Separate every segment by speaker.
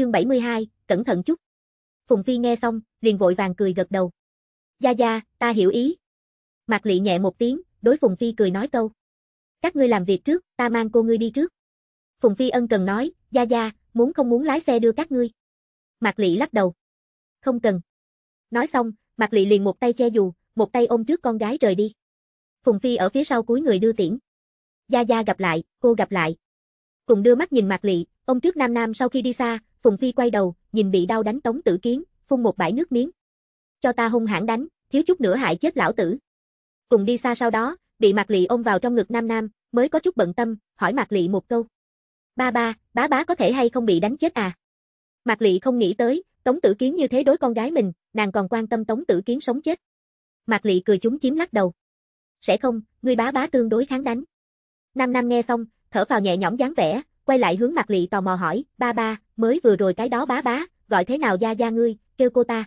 Speaker 1: Chương 72, cẩn thận chút. Phùng Phi nghe xong, liền vội vàng cười gật đầu. Gia Gia, ta hiểu ý. Mạc Lị nhẹ một tiếng, đối Phùng Phi cười nói câu. Các ngươi làm việc trước, ta mang cô ngươi đi trước. Phùng Phi ân cần nói, Gia Gia, muốn không muốn lái xe đưa các ngươi. Mạc Lị lắc đầu. Không cần. Nói xong, Mạc Lị liền một tay che dù, một tay ôm trước con gái rời đi. Phùng Phi ở phía sau cuối người đưa tiễn. Gia Gia gặp lại, cô gặp lại. Cùng đưa mắt nhìn Mạc Lị, ông trước Nam Nam sau khi đi xa, Phùng Phi quay đầu, nhìn bị đau đánh tống tử kiến, phun một bãi nước miếng. Cho ta hung hãn đánh, thiếu chút nữa hại chết lão tử. Cùng đi xa sau đó, bị Mạc Lệ ôm vào trong ngực Nam Nam, mới có chút bận tâm, hỏi Mạc Lệ một câu. Ba ba, bá bá có thể hay không bị đánh chết à? Mạc Lệ không nghĩ tới, Tống Tử Kiến như thế đối con gái mình, nàng còn quan tâm Tống Tử Kiến sống chết. Mạc Lệ cười chúng chiếm lắc đầu. Sẽ không, ngươi bá bá tương đối kháng đánh. Nam Nam nghe xong, thở vào nhẹ nhõm dáng vẻ, quay lại hướng mặt lị tò mò hỏi, ba ba, mới vừa rồi cái đó bá bá, gọi thế nào gia gia ngươi, kêu cô ta.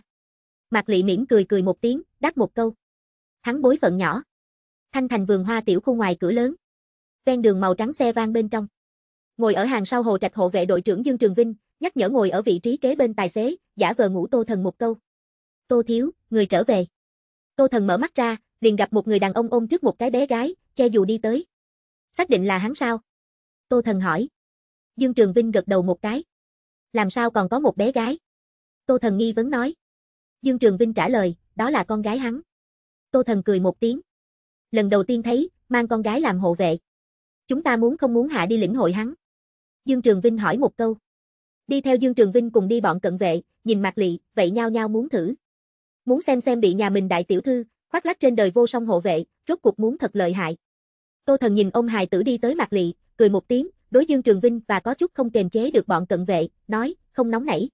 Speaker 1: mặt Lị miễn cười cười một tiếng, đáp một câu. Hắn bối phận nhỏ. Thanh thành vườn hoa tiểu khu ngoài cửa lớn. Ven đường màu trắng xe vang bên trong. Ngồi ở hàng sau hồ trạch hộ vệ đội trưởng Dương Trường Vinh, nhắc nhở ngồi ở vị trí kế bên tài xế, giả vờ ngủ Tô Thần một câu. Tô Thiếu, người trở về. Tô Thần mở mắt ra, liền gặp một người đàn ông ôm trước một cái bé gái, che dù đi tới. Xác định là hắn sao? Tô Thần hỏi. Dương Trường Vinh gật đầu một cái. Làm sao còn có một bé gái? Tô Thần nghi vấn nói. Dương Trường Vinh trả lời, đó là con gái hắn. Tô Thần cười một tiếng. Lần đầu tiên thấy, mang con gái làm hộ vệ. Chúng ta muốn không muốn hạ đi lĩnh hội hắn. Dương Trường Vinh hỏi một câu. Đi theo Dương Trường Vinh cùng đi bọn cận vệ, nhìn mặt lị, vậy nhau nhau muốn thử. Muốn xem xem bị nhà mình đại tiểu thư, khoác lác trên đời vô song hộ vệ, rốt cuộc muốn thật lợi hại. Tô Thần nhìn ông hài tử đi tới mặt lị, cười một tiếng, đối Dương Trường Vinh và có chút không kềm chế được bọn cận vệ, nói, không nóng nảy.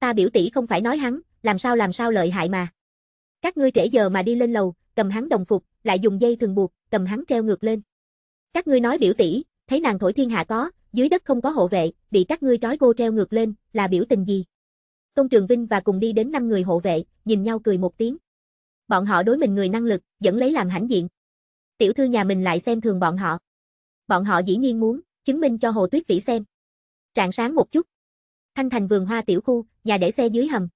Speaker 1: Ta biểu tỷ không phải nói hắn, làm sao làm sao lợi hại mà. Các ngươi trễ giờ mà đi lên lầu, cầm hắn đồng phục, lại dùng dây thường buộc, cầm hắn treo ngược lên. Các ngươi nói biểu tỷ, thấy nàng thổi thiên hạ có, dưới đất không có hộ vệ, bị các ngươi trói cô treo ngược lên, là biểu tình gì? Tôn Trường Vinh và cùng đi đến năm người hộ vệ, nhìn nhau cười một tiếng. Bọn họ đối mình người năng lực, vẫn lấy làm hãnh diện. Tiểu thư nhà mình lại xem thường bọn họ. Bọn họ dĩ nhiên muốn, chứng minh cho Hồ Tuyết Vĩ xem. Trạng sáng một chút. Thanh Thành vườn hoa tiểu khu, nhà để xe dưới hầm.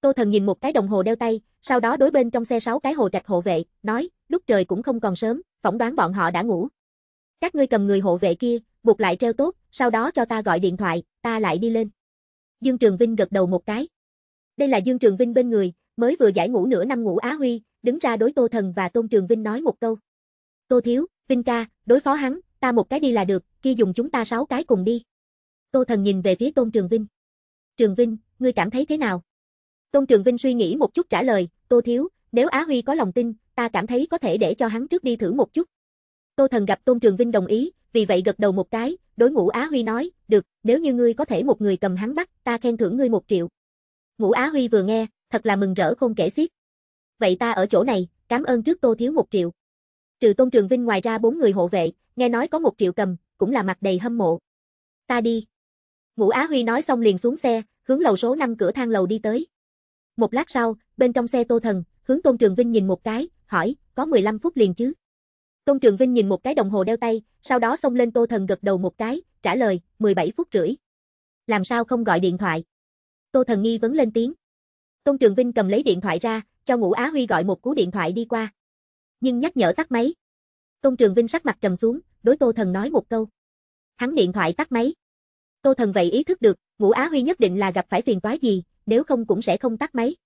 Speaker 1: Tô Thần nhìn một cái đồng hồ đeo tay, sau đó đối bên trong xe sáu cái hồ trạch hộ vệ, nói, lúc trời cũng không còn sớm, phỏng đoán bọn họ đã ngủ. Các ngươi cầm người hộ vệ kia, buộc lại treo tốt, sau đó cho ta gọi điện thoại, ta lại đi lên. Dương Trường Vinh gật đầu một cái. Đây là Dương Trường Vinh bên người, mới vừa giải ngủ nửa năm ngủ Á Huy, đứng ra đối Tô Thần và Tôn Trường Vinh nói một câu. Tô Thiếu, Vinh ca, đối phó hắn, ta một cái đi là được, kia dùng chúng ta sáu cái cùng đi. Tô Thần nhìn về phía Tôn Trường Vinh. Trường Vinh, ngươi cảm thấy thế nào? Tôn Trường Vinh suy nghĩ một chút trả lời, Tô Thiếu, nếu Á Huy có lòng tin, ta cảm thấy có thể để cho hắn trước đi thử một chút. Tô Thần gặp Tôn Trường Vinh đồng ý, vì vậy gật đầu một cái, đối ngũ Á Huy nói, được, nếu như ngươi có thể một người cầm hắn bắt, ta khen thưởng ngươi một triệu. Ngũ Á Huy vừa nghe, thật là mừng rỡ không kể xiết. Vậy ta ở chỗ này, cảm ơn trước Tô Thiếu một triệu. Trừ Tôn Trường Vinh ngoài ra bốn người hộ vệ, nghe nói có một triệu cầm, cũng là mặt đầy hâm mộ. Ta đi. Ngũ Á Huy nói xong liền xuống xe, hướng lầu số 5 cửa thang lầu đi tới. Một lát sau, bên trong xe Tô Thần, hướng Tôn Trường Vinh nhìn một cái, hỏi, có 15 phút liền chứ? Tôn Trường Vinh nhìn một cái đồng hồ đeo tay, sau đó xông lên Tô Thần gật đầu một cái, trả lời, 17 phút rưỡi. Làm sao không gọi điện thoại? Tô Thần nghi vấn lên tiếng. Tôn Trường Vinh cầm lấy điện thoại ra, cho Ngũ Á Huy gọi một cú điện thoại đi qua nhưng nhắc nhở tắt máy. Tôn Trường Vinh sắc mặt trầm xuống, đối Tô Thần nói một câu. Hắn điện thoại tắt máy. Tô Thần vậy ý thức được, Ngũ Á Huy nhất định là gặp phải phiền toái gì, nếu không cũng sẽ không tắt máy.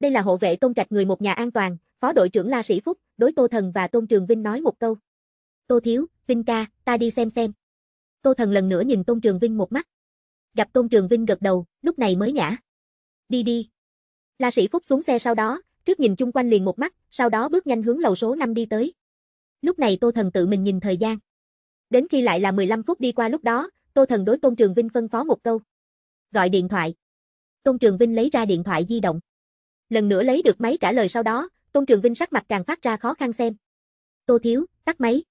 Speaker 1: Đây là hộ vệ Tôn Trạch người một nhà an toàn, phó đội trưởng La Sĩ Phúc, đối Tô Thần và Tôn Trường Vinh nói một câu. Tô Thiếu, Vinh ca, ta đi xem xem. Tô Thần lần nữa nhìn Tôn Trường Vinh một mắt. Gặp Tôn Trường Vinh gật đầu, lúc này mới nhả. Đi đi. La Sĩ Phúc xuống xe sau đó, trước nhìn chung quanh liền một mắt, sau đó bước nhanh hướng lầu số 5 đi tới. Lúc này Tô Thần tự mình nhìn thời gian. Đến khi lại là 15 phút đi qua lúc đó, Tô Thần đối Tôn Trường Vinh phân phó một câu. Gọi điện thoại. Tôn Trường Vinh lấy ra điện thoại di động. Lần nữa lấy được máy trả lời sau đó, Tôn Trường Vinh sắc mặt càng phát ra khó khăn xem. Tô Thiếu, tắt máy.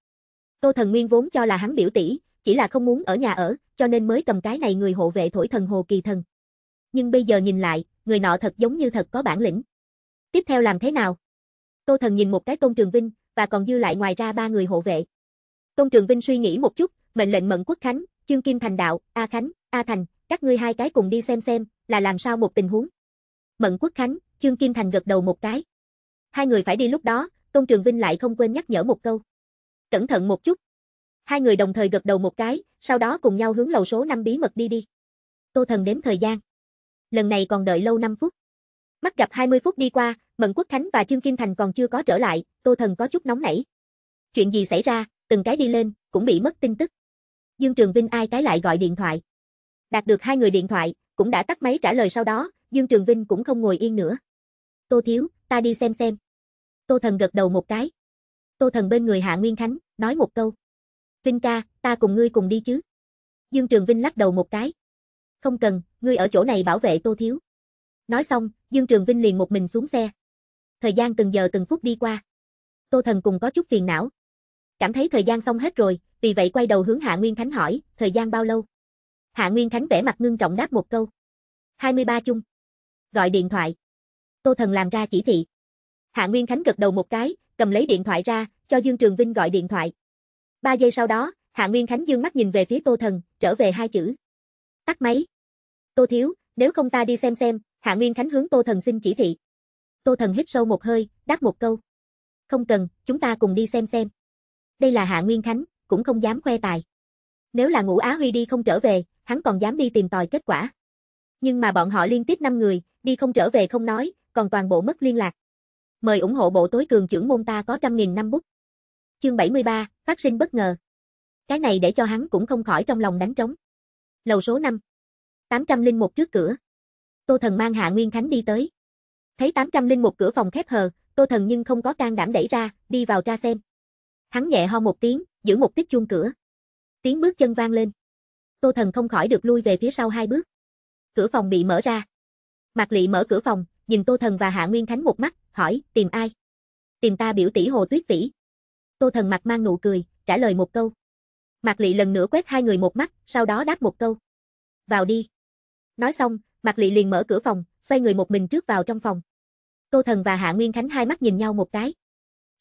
Speaker 1: Tô Thần Nguyên vốn cho là hắn biểu tỷ, chỉ là không muốn ở nhà ở, cho nên mới cầm cái này người hộ vệ thổi thần hồ kỳ thần. Nhưng bây giờ nhìn lại, người nọ thật giống như thật có bản lĩnh. Tiếp theo làm thế nào? Tô Thần nhìn một cái Tôn Trường Vinh, và còn dư lại ngoài ra ba người hộ vệ. Tôn Trường Vinh suy nghĩ một chút, mệnh lệnh Mẫn Quốc Khánh, trương Kim Thành đạo, A Khánh, A Thành, các ngươi hai cái cùng đi xem xem, là làm sao một tình huống. Mẫn Quốc Khánh, trương Kim Thành gật đầu một cái. Hai người phải đi lúc đó, Tôn Trường Vinh lại không quên nhắc nhở một câu. Cẩn thận một chút. Hai người đồng thời gật đầu một cái, sau đó cùng nhau hướng lầu số 5 bí mật đi đi. Tô Thần đếm thời gian. Lần này còn đợi lâu 5 phút. Mắt gặp 20 phút đi qua, Mận Quốc Khánh và Trương Kim Thành còn chưa có trở lại, Tô Thần có chút nóng nảy. Chuyện gì xảy ra, từng cái đi lên, cũng bị mất tin tức. Dương Trường Vinh ai cái lại gọi điện thoại. Đạt được hai người điện thoại, cũng đã tắt máy trả lời sau đó, Dương Trường Vinh cũng không ngồi yên nữa. Tô Thiếu, ta đi xem xem. Tô Thần gật đầu một cái. Tô Thần bên người Hạ Nguyên Khánh, nói một câu. Vinh ca, ta cùng ngươi cùng đi chứ. Dương Trường Vinh lắc đầu một cái. Không cần, ngươi ở chỗ này bảo vệ Tô Thiếu. Nói xong, Dương Trường Vinh liền một mình xuống xe. Thời gian từng giờ từng phút đi qua. Tô Thần cùng có chút phiền não. Cảm thấy thời gian xong hết rồi, vì vậy quay đầu hướng Hạ Nguyên Khánh hỏi, thời gian bao lâu? Hạ Nguyên Khánh vẻ mặt ngưng trọng đáp một câu. 23 chung. Gọi điện thoại. Tô Thần làm ra chỉ thị. Hạ Nguyên Khánh gật đầu một cái, cầm lấy điện thoại ra, cho Dương Trường Vinh gọi điện thoại. Ba giây sau đó, Hạ Nguyên Khánh dương mắt nhìn về phía Tô Thần, trở về hai chữ. Tắt máy. Tô Thiếu, nếu không ta đi xem xem, Hạ Nguyên Khánh hướng Tô Thần xin chỉ thị. Tô Thần hít sâu một hơi, đáp một câu. Không cần, chúng ta cùng đi xem xem. Đây là Hạ Nguyên Khánh, cũng không dám khoe tài. Nếu là ngũ Á Huy đi không trở về, hắn còn dám đi tìm tòi kết quả. Nhưng mà bọn họ liên tiếp 5 người, đi không trở về không nói, còn toàn bộ mất liên lạc. Mời ủng hộ bộ tối cường trưởng môn ta có trăm nghìn năm bút. Chương 73, phát sinh bất ngờ. Cái này để cho hắn cũng không khỏi trong lòng đánh trống. Lầu số 5. 801 trước cửa. Tô Thần mang Hạ Nguyên Khánh đi tới. Thấy linh một cửa phòng khép hờ, Tô Thần nhưng không có can đảm đẩy ra, đi vào ra xem. Hắn nhẹ ho một tiếng, giữ một tích chuông cửa. Tiếng bước chân vang lên. Tô Thần không khỏi được lui về phía sau hai bước. Cửa phòng bị mở ra. Mạc Lệ mở cửa phòng, nhìn Tô Thần và Hạ Nguyên Khánh một mắt, hỏi, tìm ai? Tìm ta biểu tỷ Hồ Tuyết Vĩ. Tô Thần mặt mang nụ cười, trả lời một câu. Mạc Lệ lần nữa quét hai người một mắt, sau đó đáp một câu. Vào đi. Nói xong, Mạc Lệ liền mở cửa phòng, xoay người một mình trước vào trong phòng. Tô Thần và Hạ Nguyên Khánh hai mắt nhìn nhau một cái.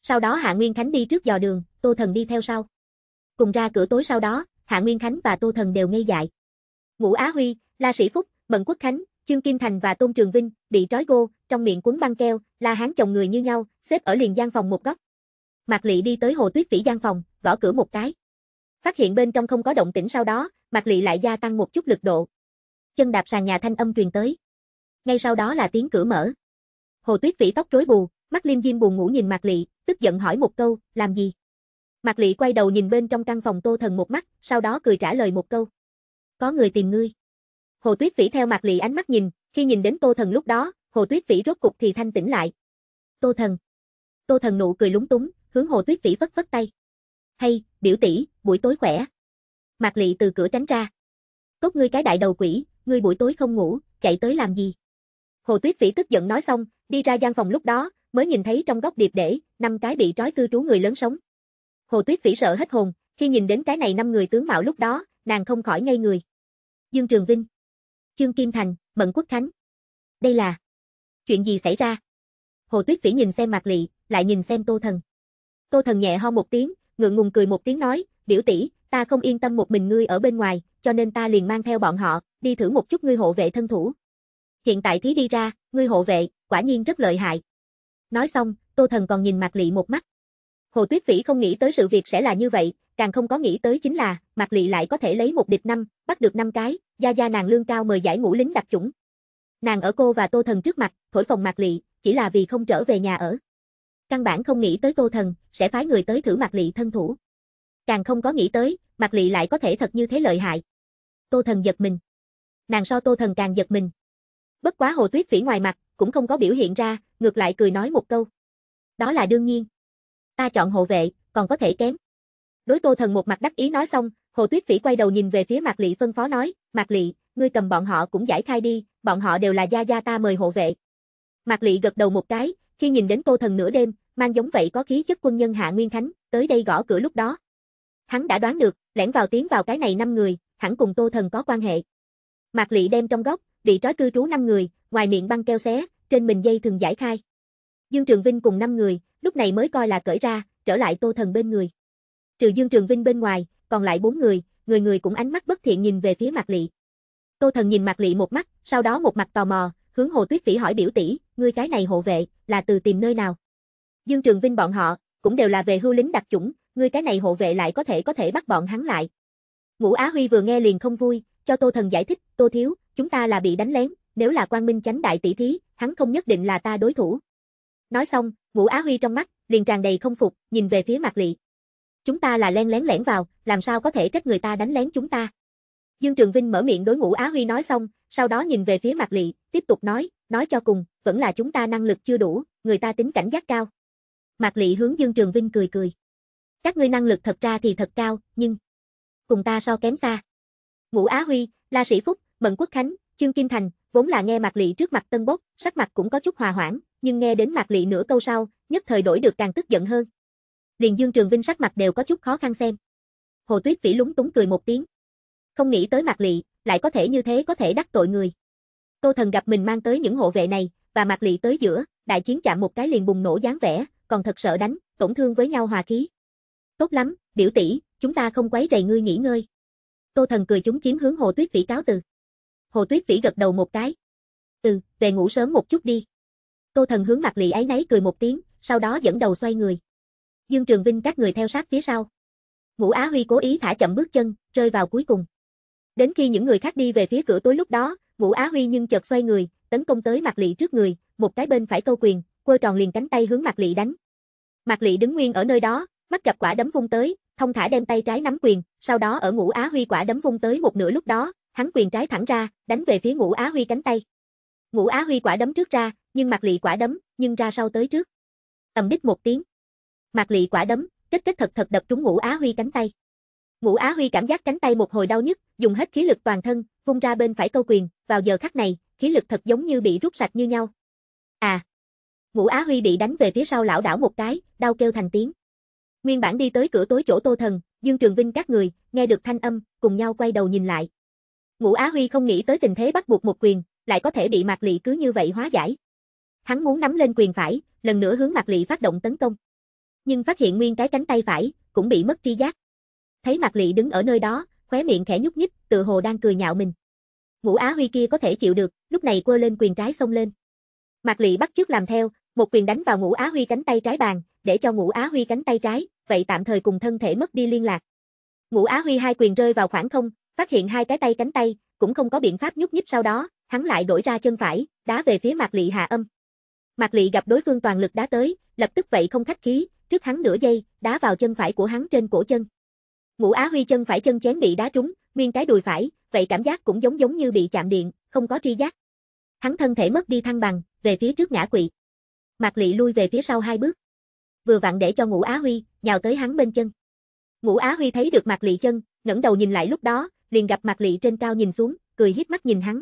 Speaker 1: Sau đó Hạ Nguyên Khánh đi trước dò đường, Tô Thần đi theo sau. Cùng ra cửa tối sau đó, Hạ Nguyên Khánh và Tô Thần đều ngây dại. Ngũ Á Huy, La Sĩ Phúc, Mận Quốc Khánh, Trương Kim Thành và Tôn Trường Vinh bị trói gô, trong miệng cuốn băng keo, la hán chồng người như nhau, xếp ở liền gian phòng một góc. Mạc Lệ đi tới Hồ Tuyết Phỉ gian phòng, gõ cửa một cái. Phát hiện bên trong không có động tĩnh sau đó, Mạc Lệ lại gia tăng một chút lực độ, chân đạp sàn nhà thanh âm truyền tới. Ngay sau đó là tiếng cửa mở. Hồ Tuyết Vĩ tóc rối bù, mắt liêm diêm buồn ngủ nhìn Mạc Lệ, tức giận hỏi một câu, làm gì? Mạc Lệ quay đầu nhìn bên trong căn phòng Tô Thần một mắt, sau đó cười trả lời một câu. Có người tìm ngươi. Hồ Tuyết Vĩ theo Mạc Lệ ánh mắt nhìn, khi nhìn đến Tô Thần lúc đó, Hồ Tuyết Vĩ rốt cục thì thanh tỉnh lại. Tô Thần. Tô Thần nụ cười lúng túng, hướng Hồ Tuyết Vĩ vất vất tay. "Hay, biểu tỷ, buổi tối khỏe." Mạc Lệ từ cửa tránh ra. "Tốt ngươi cái đại đầu quỷ, ngươi buổi tối không ngủ, chạy tới làm gì? Hồ Tuyết phỉ tức giận nói xong, đi ra gian phòng lúc đó, mới nhìn thấy trong góc điệp để, năm cái bị trói cư trú người lớn sống. Hồ Tuyết phỉ sợ hết hồn, khi nhìn đến cái này năm người tướng mạo lúc đó, nàng không khỏi ngây người. Dương Trường Vinh, Trương Kim Thành, Mẫn Quốc Khánh. Đây là chuyện gì xảy ra? Hồ Tuyết phỉ nhìn xem Mạc Lệ, lại nhìn xem Tô Thần. Tô Thần nhẹ ho một tiếng, ngượng ngùng cười một tiếng nói, "Biểu tỷ, ta không yên tâm một mình ngươi ở bên ngoài, cho nên ta liền mang theo bọn họ, đi thử một chút ngươi hộ vệ thân thủ. Hiện tại thí đi ra, ngươi hộ vệ, quả nhiên rất lợi hại. Nói xong, Tô Thần còn nhìn Mạc Lị một mắt. Hồ Tuyết phỉ không nghĩ tới sự việc sẽ là như vậy, càng không có nghĩ tới chính là, Mạc Lị lại có thể lấy một địch năm, bắt được năm cái, gia gia nàng lương cao mời giải ngũ lính đặc chủng. Nàng ở cô và Tô Thần trước mặt, thổi phòng Mạc Lị, chỉ là vì không trở về nhà ở. Căn bản không nghĩ tới Tô Thần, sẽ phái người tới thử Mạc Lị thân thủ. Càng không có nghĩ tới, Mạc Lị lại có thể thật như thế lợi hại. Tô Thần giật mình nàng so Tô Thần càng giật mình. Bất quá Hồ Tuyết Phỉ ngoài mặt, cũng không có biểu hiện ra, ngược lại cười nói một câu. Đó là đương nhiên. Ta chọn hộ vệ, còn có thể kém. Đối Tô Thần một mặt đắc ý nói xong, Hồ Tuyết Phỉ quay đầu nhìn về phía Mạc Lị phân phó nói, Mạc Lị, ngươi cầm bọn họ cũng giải khai đi, bọn họ đều là gia gia ta mời hộ vệ. Mạc Lị gật đầu một cái, khi nhìn đến Tô Thần nửa đêm, mang giống vậy có khí chất quân nhân Hạ Nguyên Khánh, tới đây gõ cửa lúc đó. Hắn đã đoán được, lẻn vào tiến vào cái này năm người, hẳn cùng Tô Thần có quan hệ. Mạc Lệ đem trong góc, vị trói cư trú năm người, ngoài miệng băng keo xé, trên mình dây thường giải khai. Dương Trường Vinh cùng năm người, lúc này mới coi là cởi ra, trở lại Tô Thần bên người. Trừ Dương Trường Vinh bên ngoài, còn lại bốn người, người người cũng ánh mắt bất thiện nhìn về phía Mạc Lệ. Tô Thần nhìn Mạc Lệ một mắt, sau đó một mặt tò mò, hướng Hồ Tuyết Phỉ hỏi biểu tỷ, ngươi cái này hộ vệ là từ tìm nơi nào? Dương Trường Vinh bọn họ cũng đều là về hưu lính đặc chủng, ngươi cái này hộ vệ lại có thể có thể bắt bọn hắn lại. Ngũ Á Huy vừa nghe liền không vui, cho Tô Thần giải thích, Tô Thiếu, chúng ta là bị đánh lén, nếu là quan Minh Chánh Đại tỷ thí, hắn không nhất định là ta đối thủ. Nói xong, Ngũ Á Huy trong mắt, liền tràn đầy không phục, nhìn về phía Mạc Lị. Chúng ta là len lén lẻn vào, làm sao có thể trách người ta đánh lén chúng ta. Dương Trường Vinh mở miệng đối Ngũ Á Huy nói xong, sau đó nhìn về phía Mạc Lị, tiếp tục nói, nói cho cùng, vẫn là chúng ta năng lực chưa đủ, người ta tính cảnh giác cao. Mạc Lệ hướng Dương Trường Vinh cười cười. Các ngươi năng lực thật ra thì thật cao, nhưng cùng ta so kém xa. Ngũ Á Huy, La Sĩ Phúc, Mận Quốc Khánh, Trương Kim Thành, vốn là nghe Mạc Lị trước mặt Tân Bốc, sắc mặt cũng có chút hòa hoãn, nhưng nghe đến Mạc Lị nửa câu sau, nhất thời đổi được càng tức giận hơn. Liền Dương Trường Vinh sắc mặt đều có chút khó khăn xem. Hồ Tuyết Vĩ lúng túng cười một tiếng. Không nghĩ tới Mạc Lị, lại có thể như thế có thể đắc tội người. Tô Thần gặp mình mang tới những hộ vệ này, và Mạc Lị tới giữa, đại chiến chạm một cái liền bùng nổ dáng vẻ, còn thật sợ đánh, tổn thương với nhau hòa khí. Tốt lắm, biểu tỷ, chúng ta không quấy rầy ngươi nghỉ ngơi. Tô Thần cười chúng chiếm hướng Hồ Tuyết phỉ cáo từ. Hồ Tuyết phỉ gật đầu một cái. Ừ, về ngủ sớm một chút đi. Tô Thần hướng mặt lì ấy nấy cười một tiếng, sau đó dẫn đầu xoay người. Dương Trường Vinh các người theo sát phía sau. Ngũ Á Huy cố ý thả chậm bước chân, rơi vào cuối cùng. Đến khi những người khác đi về phía cửa tối lúc đó, Ngũ Á Huy nhưng chợt xoay người, tấn công tới mặt lì trước người, một cái bên phải câu quyền, quơ tròn liền cánh tay hướng mặt lì đánh. Mặt lì đứng nguyên ở nơi đó, mắt gặp quả đấm vung tới, thông thả đem tay trái nắm quyền, sau đó ở ngũ Á Huy quả đấm vung tới một nửa lúc đó, hắn quyền trái thẳng ra, đánh về phía ngũ Á Huy cánh tay. Ngũ Á Huy quả đấm trước ra, nhưng mặt Lị quả đấm, nhưng ra sau tới trước. Ầm đích một tiếng. mặt Lị quả đấm, kết kết thật thật đập trúng ngũ Á Huy cánh tay. Ngũ Á Huy cảm giác cánh tay một hồi đau nhức, dùng hết khí lực toàn thân, vung ra bên phải câu quyền, vào giờ khắc này, khí lực thật giống như bị rút sạch như nhau. À. Ngũ Á Huy bị đánh về phía sau lão đảo một cái, đau kêu thành tiếng. Nguyên bản đi tới cửa tối chỗ Tô Thần, Dương Trường Vinh các người, nghe được thanh âm, cùng nhau quay đầu nhìn lại. Ngũ Á Huy không nghĩ tới tình thế bắt buộc một quyền, lại có thể bị Mạc Lị cứ như vậy hóa giải. Hắn muốn nắm lên quyền phải, lần nữa hướng Mạc Lị phát động tấn công. Nhưng phát hiện nguyên cái cánh tay phải, cũng bị mất tri giác. Thấy Mạc Lị đứng ở nơi đó, khóe miệng khẽ nhúc nhích, tự hồ đang cười nhạo mình. Ngũ Á Huy kia có thể chịu được, lúc này quơ lên quyền trái xông lên. Mạc Lị bắt chước làm theo, một quyền đánh vào Ngũ Á Huy cánh tay trái bàn, để cho Ngũ Á Huy cánh tay trái vậy tạm thời cùng thân thể mất đi liên lạc. Ngũ Á Huy hai quyền rơi vào khoảng không, phát hiện hai cái tay cánh tay, cũng không có biện pháp nhúc nhích sau đó, hắn lại đổi ra chân phải, đá về phía Mạc Lị hà Âm. Mạc Lị gặp đối phương toàn lực đá tới, lập tức vậy không khách khí, trước hắn nửa giây, đá vào chân phải của hắn trên cổ chân. Ngũ Á Huy chân phải chân chén bị đá trúng, nguyên cái đùi phải, vậy cảm giác cũng giống giống như bị chạm điện, không có tri giác. Hắn thân thể mất đi thăng bằng, về phía trước ngã quỵ. Mạc Lị lui về phía sau hai bước vừa vặn để cho Ngũ Á Huy nhào tới hắn bên chân. Ngũ Á Huy thấy được mặt lỵ chân, ngẩng đầu nhìn lại lúc đó, liền gặp mặt lỵ trên cao nhìn xuống, cười híp mắt nhìn hắn.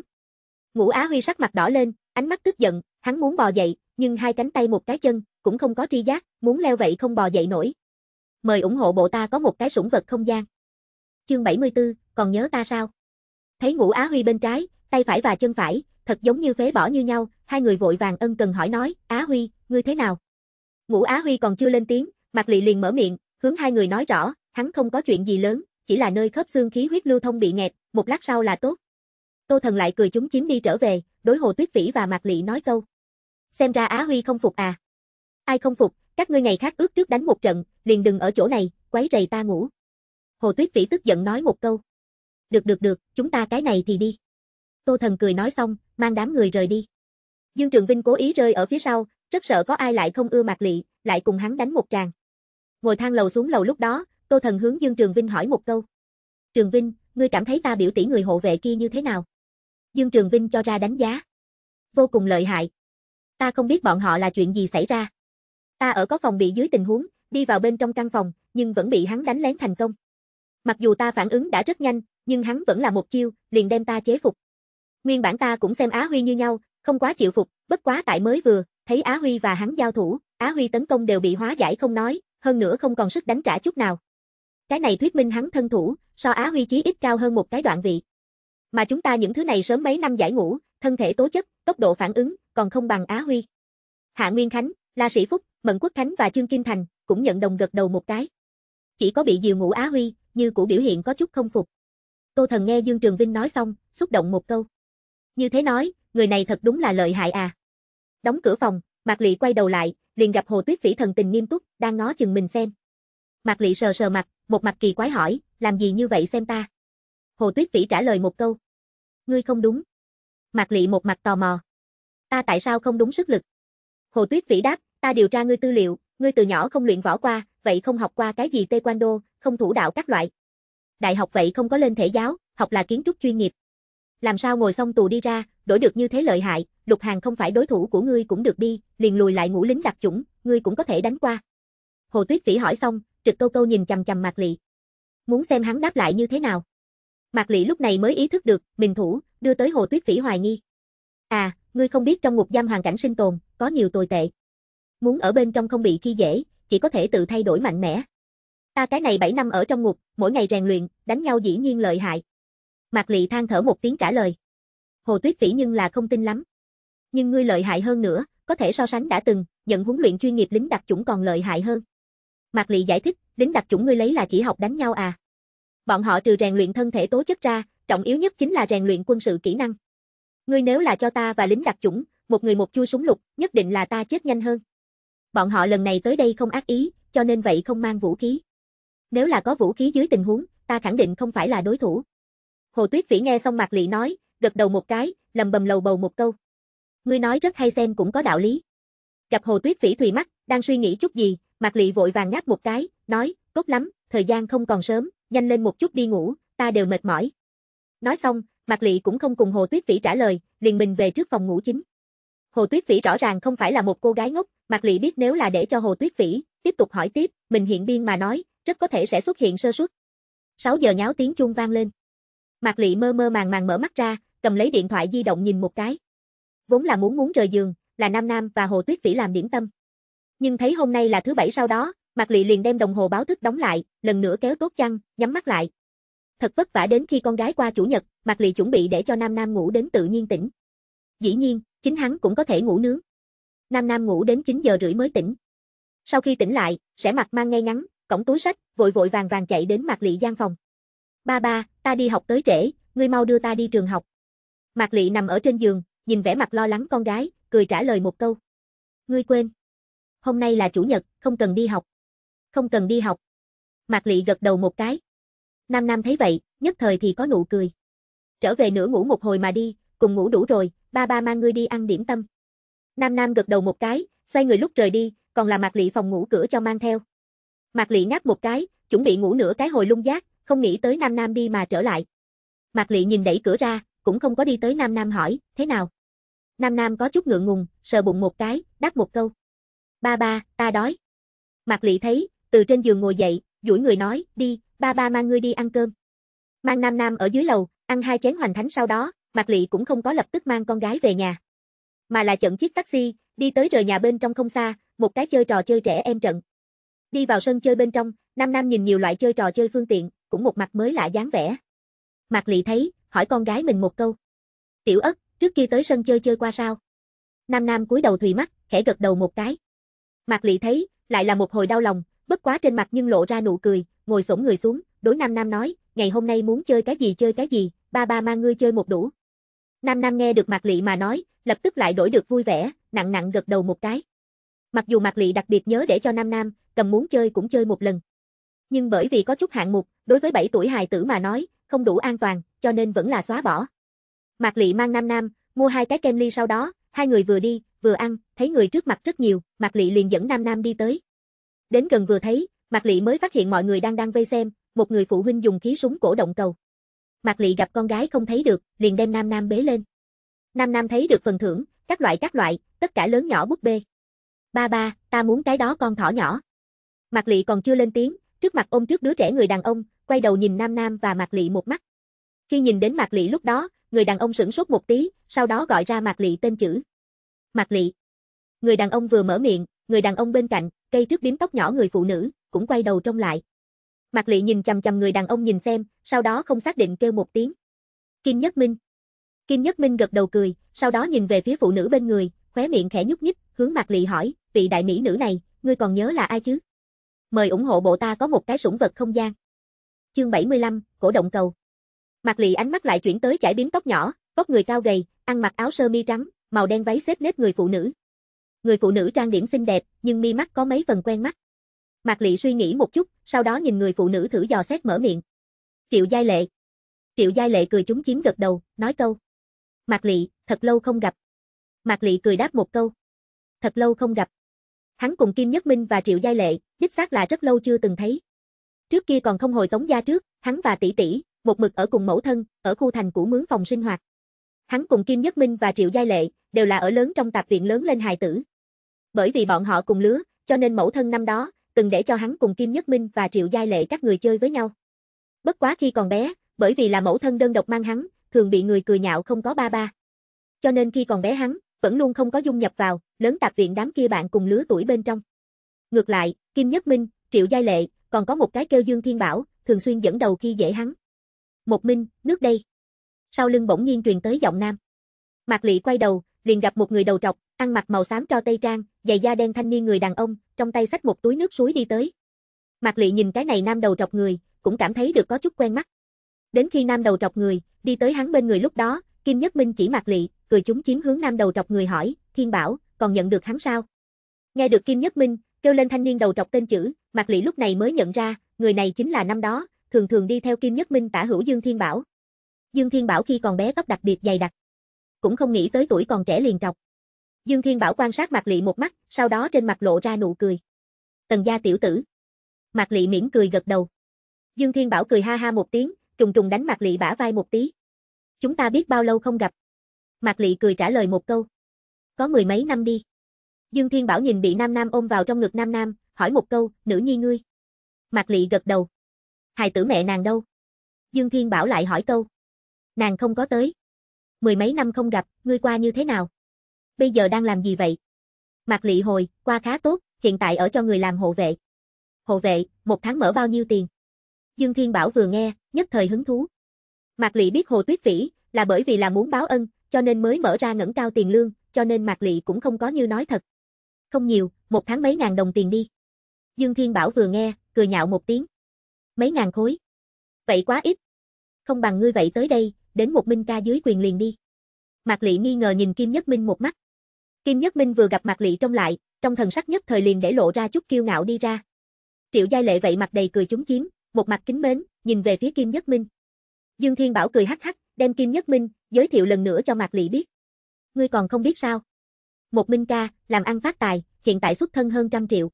Speaker 1: Ngũ Á Huy sắc mặt đỏ lên, ánh mắt tức giận, hắn muốn bò dậy, nhưng hai cánh tay một cái chân, cũng không có tri giác, muốn leo vậy không bò dậy nổi. Mời ủng hộ bộ ta có một cái sủng vật không gian. Chương 74, còn nhớ ta sao? Thấy Ngũ Á Huy bên trái, tay phải và chân phải, thật giống như phế bỏ như nhau, hai người vội vàng ân cần hỏi nói, Á Huy, ngươi thế nào? Ngũ Á Huy còn chưa lên tiếng, Mạc Lị liền mở miệng, hướng hai người nói rõ, hắn không có chuyện gì lớn, chỉ là nơi khớp xương khí huyết lưu thông bị nghẹt, một lát sau là tốt. Tô Thần lại cười chúng chiếm đi trở về, đối Hồ Tuyết Vĩ và Mạc Lị nói câu. Xem ra Á Huy không phục à. Ai không phục, các ngươi ngày khác ước trước đánh một trận, liền đừng ở chỗ này, quấy rầy ta ngủ. Hồ Tuyết Vĩ tức giận nói một câu. Được được được, chúng ta cái này thì đi. Tô Thần cười nói xong, mang đám người rời đi. Dương Trường Vinh cố ý rơi ở phía sau, rất sợ có ai lại không ưa Mạc Lị, lại cùng hắn đánh một tràng. Ngồi thang lầu xuống lầu lúc đó, Tô Thần hướng Dương Trường Vinh hỏi một câu. Trường Vinh, ngươi cảm thấy ta biểu tỷ người hộ vệ kia như thế nào? Dương Trường Vinh cho ra đánh giá. Vô cùng lợi hại. Ta không biết bọn họ là chuyện gì xảy ra. Ta ở có phòng bị dưới tình huống, đi vào bên trong căn phòng, nhưng vẫn bị hắn đánh lén thành công. Mặc dù ta phản ứng đã rất nhanh, nhưng hắn vẫn là một chiêu, liền đem ta chế phục. Nguyên bản ta cũng xem Á Huy như nhau, không quá chịu phục, bất quá tại mới vừa, thấy Á Huy và hắn giao thủ, Á Huy tấn công đều bị hóa giải không nói, hơn nữa không còn sức đánh trả chút nào. Cái này thuyết minh hắn thân thủ, so Á Huy chí ít cao hơn một cái đoạn vị. Mà chúng ta những thứ này sớm mấy năm giải ngũ, thân thể tố chất, tốc độ phản ứng, còn không bằng Á Huy. Hạ Nguyên Khánh, La Sĩ Phúc, Mận Quốc Khánh và Trương Kim Thành cũng nhận đồng gật đầu một cái. Chỉ có bị Diều ngủ Á Huy, như cũ biểu hiện có chút không phục. Tô Thần nghe Dương Trường Vinh nói xong, xúc động một câu. Như thế nói, người này thật đúng là lợi hại à. Đóng cửa phòng, Mạc Lị quay đầu lại, liền gặp Hồ Tuyết Phỉ thần tình nghiêm túc, đang ngó chừng mình xem. Mạc Lị sờ sờ mặt, một mặt kỳ quái hỏi, làm gì như vậy xem ta? Hồ Tuyết Phỉ trả lời một câu. Ngươi không đúng. Mạc Lị một mặt tò mò. Ta tại sao không đúng sức lực? Hồ Tuyết Phỉ đáp, ta điều tra ngươi tư liệu, ngươi từ nhỏ không luyện võ qua, vậy không học qua cái gì taekwondo, không thủ đạo các loại. Đại học vậy không có lên thể giáo, học là kiến trúc chuyên nghiệp. Làm sao ngồi xong tù đi ra, đổi được như thế lợi hại, lục hàng không phải đối thủ của ngươi cũng được đi, liền lùi lại ngũ lính đặc chủng, ngươi cũng có thể đánh qua. Hồ Tuyết Vĩ hỏi xong, trực câu câu nhìn chầm chầm Mạc Lị. Muốn xem hắn đáp lại như thế nào. Mạc Lị lúc này mới ý thức được, mình thủ, đưa tới Hồ Tuyết Vĩ hoài nghi. À, ngươi không biết trong ngục giam hoàn cảnh sinh tồn, có nhiều tồi tệ. Muốn ở bên trong không bị khi dễ, chỉ có thể tự thay đổi mạnh mẽ. Ta cái này 7 năm ở trong ngục, mỗi ngày rèn luyện, đánh nhau dĩ nhiên lợi hại. Mạc Lị than thở một tiếng trả lời. Hồ Tuyết Phỉ nhưng là không tin lắm. Nhưng ngươi lợi hại hơn nữa, có thể so sánh đã từng, nhận huấn luyện chuyên nghiệp lính đặc chủng còn lợi hại hơn. Mạc Lị giải thích, lính đặc chủng ngươi lấy là chỉ học đánh nhau à? Bọn họ trừ rèn luyện thân thể tố chất ra, trọng yếu nhất chính là rèn luyện quân sự kỹ năng. Ngươi nếu là cho ta và lính đặc chủng, một người một chua súng lục, nhất định là ta chết nhanh hơn. Bọn họ lần này tới đây không ác ý, cho nên vậy không mang vũ khí. Nếu là có vũ khí dưới tình huống, ta khẳng định không phải là đối thủ. Hồ Tuyết Phỉ nghe xong Mạc Lị nói, gật đầu một cái, lầm bầm lầu bầu một câu. Ngươi nói rất hay xem cũng có đạo lý. Gặp Hồ Tuyết Phỉ thùy mắt, đang suy nghĩ chút gì, Mạc Lị vội vàng ngáp một cái, nói, tốt lắm, thời gian không còn sớm, nhanh lên một chút đi ngủ, ta đều mệt mỏi. Nói xong, Mạc Lị cũng không cùng Hồ Tuyết Phỉ trả lời, liền mình về trước phòng ngủ chính. Hồ Tuyết Phỉ rõ ràng không phải là một cô gái ngốc, Mạc Lị biết nếu là để cho Hồ Tuyết Phỉ tiếp tục hỏi tiếp, mình hiện biên mà nói, rất có thể sẽ xuất hiện sơ suất. 6 giờ nháo tiếng chuông vang lên. Mạc Lị mơ mơ màng màng mở mắt ra, cầm lấy điện thoại di động nhìn một cái. Vốn là muốn muốn rời giường, là Nam Nam và Hồ Tuyết Vĩ làm điểm tâm. Nhưng thấy hôm nay là thứ bảy sau đó, Mạc Lị liền đem đồng hồ báo thức đóng lại, lần nữa kéo tốt chăn, nhắm mắt lại. Thật vất vả đến khi con gái qua chủ nhật, Mạc Lị chuẩn bị để cho Nam Nam ngủ đến tự nhiên tỉnh. Dĩ nhiên, chính hắn cũng có thể ngủ nướng. Nam Nam ngủ đến 9 giờ rưỡi mới tỉnh. Sau khi tỉnh lại, sẽ mặc mang ngay ngắn, cổng túi sách, vội vội vàng vàng chạy đến Mạc Lị gian phòng. "Ba ba, ta đi học tới trễ, ngươi mau đưa ta đi trường học." Mạc Lị nằm ở trên giường, nhìn vẻ mặt lo lắng con gái, cười trả lời một câu. Ngươi quên. Hôm nay là chủ nhật, không cần đi học. Không cần đi học. Mạc Lị gật đầu một cái. Nam Nam thấy vậy, nhất thời thì có nụ cười. Trở về nửa ngủ một hồi mà đi, cùng ngủ đủ rồi, ba ba mang ngươi đi ăn điểm tâm. Nam Nam gật đầu một cái, xoay người lúc trời đi, còn là Mạc Lị phòng ngủ cửa cho mang theo. Mạc Lị ngáp một cái, chuẩn bị ngủ nửa cái hồi lung giác, không nghĩ tới Nam Nam đi mà trở lại. Mạc Lị nhìn đẩy cửa ra, cũng không có đi tới Nam Nam hỏi, thế nào? Nam Nam có chút ngượng ngùng, sờ bụng một cái, đáp một câu. Ba ba, ta đói. Mạc Lị thấy, từ trên giường ngồi dậy, duỗi người nói, đi, ba ba mang ngươi đi ăn cơm. Mang Nam Nam ở dưới lầu, ăn hai chén hoành thánh sau đó, Mạc Lị cũng không có lập tức mang con gái về nhà. Mà là chận chiếc taxi, đi tới rời nhà bên trong không xa, một cái chơi trò chơi trẻ em trận. Đi vào sân chơi bên trong, Nam Nam nhìn nhiều loại chơi trò chơi phương tiện, cũng một mặt mới lạ dáng vẻ. Mạc Lị thấy, hỏi con gái mình một câu. Tiểu ất, trước kia tới sân chơi chơi qua sao? Nam Nam cúi đầu thùy mắt, khẽ gật đầu một cái. Mạc Lị thấy, lại là một hồi đau lòng, bất quá trên mặt nhưng lộ ra nụ cười, ngồi xổm người xuống, đối Nam Nam nói, ngày hôm nay muốn chơi cái gì chơi cái gì, ba ba mang ngươi chơi một đủ. Nam Nam nghe được Mạc Lị mà nói, lập tức lại đổi được vui vẻ, nặng nặng gật đầu một cái. Mặc dù Mạc Lị đặc biệt nhớ để cho Nam Nam, cầm muốn chơi cũng chơi một lần. Nhưng bởi vì có chút hạng mục, đối với 7 tuổi hài tử mà nói, không đủ an toàn, cho nên vẫn là xóa bỏ. Mạc Lị mang Nam Nam, mua hai cái kem ly sau đó, hai người vừa đi, vừa ăn, thấy người trước mặt rất nhiều, Mạc Lị liền dẫn Nam Nam đi tới. Đến gần vừa thấy, Mạc Lị mới phát hiện mọi người đang đang vây xem, một người phụ huynh dùng khí súng cổ động cầu. Mạc Lị gặp con gái không thấy được, liền đem Nam Nam bế lên. Nam Nam thấy được phần thưởng, các loại các loại, tất cả lớn nhỏ búp bê. Ba ba, ta muốn cái đó con thỏ nhỏ. Mạc Lị còn chưa lên tiếng, trước mặt ôm trước đứa trẻ người đàn ông, quay đầu nhìn Nam Nam và Mạc Lị một mắt. Khi nhìn đến Mạc Lị lúc đó, người đàn ông sửng sốt một tí, sau đó gọi ra Mạc Lị tên chữ. Mạc Lị. Người đàn ông vừa mở miệng, người đàn ông bên cạnh, cây trước biếm tóc nhỏ người phụ nữ, cũng quay đầu trông lại. Mạc Lị nhìn chằm chằm người đàn ông nhìn xem, sau đó không xác định kêu một tiếng. Kim Nhất Minh. Kim Nhất Minh gật đầu cười, sau đó nhìn về phía phụ nữ bên người, khóe miệng khẽ nhúc nhích, hướng Mạc Lị hỏi, vị đại mỹ nữ này, ngươi còn nhớ là ai chứ? Mời ủng hộ bộ ta có một cái sủng vật không gian. Chương 75, cổ động cầu. Mạc Lệ ánh mắt lại chuyển tới chải bím tóc nhỏ, vóc người cao gầy, ăn mặc áo sơ mi trắng, màu đen váy xếp nếp người phụ nữ. Người phụ nữ trang điểm xinh đẹp, nhưng mi mắt có mấy phần quen mắt. Mạc Lệ suy nghĩ một chút, sau đó nhìn người phụ nữ thử dò xét mở miệng. Triệu Giai Lệ. Triệu Giai Lệ cười chúng chiếm gật đầu, nói câu. Mạc Lệ, thật lâu không gặp. Mạc Lệ cười đáp một câu. Thật lâu không gặp. Hắn cùng Kim Nhất Minh và Triệu Giai Lệ, đích xác là rất lâu chưa từng thấy. Trước kia còn không hồi Tống gia trước, hắn và tỷ tỷ, một mực ở cùng mẫu thân, ở khu thành cũ mướn phòng sinh hoạt. Hắn cùng Kim Nhất Minh và Triệu Giai Lệ, đều là ở lớn trong tạp viện lớn lên hài tử. Bởi vì bọn họ cùng lứa, cho nên mẫu thân năm đó, từng để cho hắn cùng Kim Nhất Minh và Triệu Giai Lệ các người chơi với nhau. Bất quá khi còn bé, bởi vì là mẫu thân đơn độc mang hắn, thường bị người cười nhạo không có ba ba. Cho nên khi còn bé hắn, vẫn luôn không có dung nhập vào, lớn tạp viện đám kia bạn cùng lứa tuổi bên trong. Ngược lại, Kim Nhất Minh, Triệu Giai Lệ, còn có một cái kêu Dương Thiên Bảo, thường xuyên dẫn đầu khi dễ hắn. Một minh, nước đây. Sau lưng bỗng nhiên truyền tới giọng nam. Mạc Lị quay đầu, liền gặp một người đầu trọc, ăn mặc màu xám cho tây trang, giày da đen thanh niên người đàn ông, trong tay xách một túi nước suối đi tới. Mạc Lị nhìn cái này nam đầu trọc người, cũng cảm thấy được có chút quen mắt. Đến khi nam đầu trọc người, đi tới hắn bên người lúc đó, Kim Nhất Minh chỉ Mạc Lị, cười chúng chiếm hướng nam đầu trọc người hỏi, Thiên Bảo, còn nhận được hắn sao? Nghe được Kim Nhất Minh, kêu lên thanh niên đầu trọc tên chữ, Mạc Lị lúc này mới nhận ra, người này chính là năm đó, thường thường đi theo Kim Nhất Minh tả hữu Dương Thiên Bảo. Dương Thiên Bảo khi còn bé tóc đặc biệt dày đặc, cũng không nghĩ tới tuổi còn trẻ liền trọc. Dương Thiên Bảo quan sát Mạc Lị một mắt, sau đó trên mặt lộ ra nụ cười. Tần gia tiểu tử. Mạc Lị mỉm cười gật đầu. Dương Thiên Bảo cười ha ha một tiếng, trùng trùng đánh Mạc Lị bả vai một tí. Chúng ta biết bao lâu không gặp. Mạc Lị cười trả lời một câu. Có mười mấy năm đi. Dương Thiên Bảo nhìn bị Nam Nam ôm vào trong ngực Nam Nam, hỏi một câu, nữ nhi ngươi. Mạc Lị gật đầu. Hài tử mẹ nàng đâu? Dương Thiên Bảo lại hỏi câu. Nàng không có tới. Mười mấy năm không gặp, ngươi qua như thế nào? Bây giờ đang làm gì vậy? Mạc Lị hồi, qua khá tốt, hiện tại ở cho người làm hộ vệ. Hộ vệ, một tháng mở bao nhiêu tiền? Dương Thiên Bảo vừa nghe, nhất thời hứng thú. Mạc Lị biết Hồ Tuyết Vĩ, là bởi vì là muốn báo ân, cho nên mới mở ra ngẩng cao tiền lương, cho nên Mạc Lị cũng không có như nói thật không nhiều, một tháng mấy ngàn đồng tiền đi. Dương Thiên Bảo vừa nghe, cười nhạo một tiếng. Mấy ngàn khối. Vậy quá ít. Không bằng ngươi vậy tới đây, đến một minh ca dưới quyền liền đi. Mạc Lị nghi ngờ nhìn Kim Nhất Minh một mắt. Kim Nhất Minh vừa gặp Mạc Lị trong lại, trong thần sắc nhất thời liền để lộ ra chút kiêu ngạo đi ra. Triệu Giai Lệ vậy mặt đầy cười chúng chiếm, một mặt kính mến, nhìn về phía Kim Nhất Minh. Dương Thiên Bảo cười hắc hắc, đem Kim Nhất Minh giới thiệu lần nữa cho Mạc Lị biết. Ngươi còn không biết sao? một minh ca, làm ăn phát tài, hiện tại xuất thân hơn trăm triệu.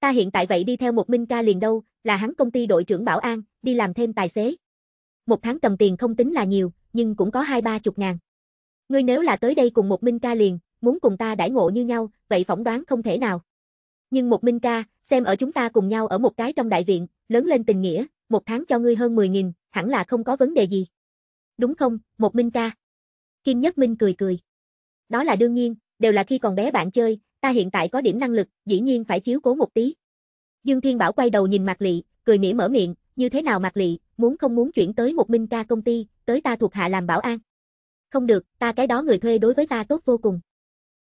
Speaker 1: Ta hiện tại vậy đi theo một minh ca liền đâu, là hắn công ty đội trưởng Bảo An, đi làm thêm tài xế. Một tháng cầm tiền không tính là nhiều, nhưng cũng có hai ba chục ngàn. Ngươi nếu là tới đây cùng một minh ca liền, muốn cùng ta đãi ngộ như nhau, vậy phỏng đoán không thể nào. Nhưng một minh ca, xem ở chúng ta cùng nhau ở một cái trong đại viện, lớn lên tình nghĩa, một tháng cho ngươi hơn 10.000, hẳn là không có vấn đề gì. Đúng không, một minh ca? Kim Nhất Minh cười cười. Đó là đương nhiên, đều là khi còn bé bạn chơi, ta hiện tại có điểm năng lực, dĩ nhiên phải chiếu cố một tí. Dương Thiên Bảo quay đầu nhìn Mạc Lệ, cười mỉa mở miệng, như thế nào Mạc Lệ muốn không muốn chuyển tới một minh ca công ty, tới ta thuộc hạ làm bảo an. Không được, ta cái đó người thuê đối với ta tốt vô cùng.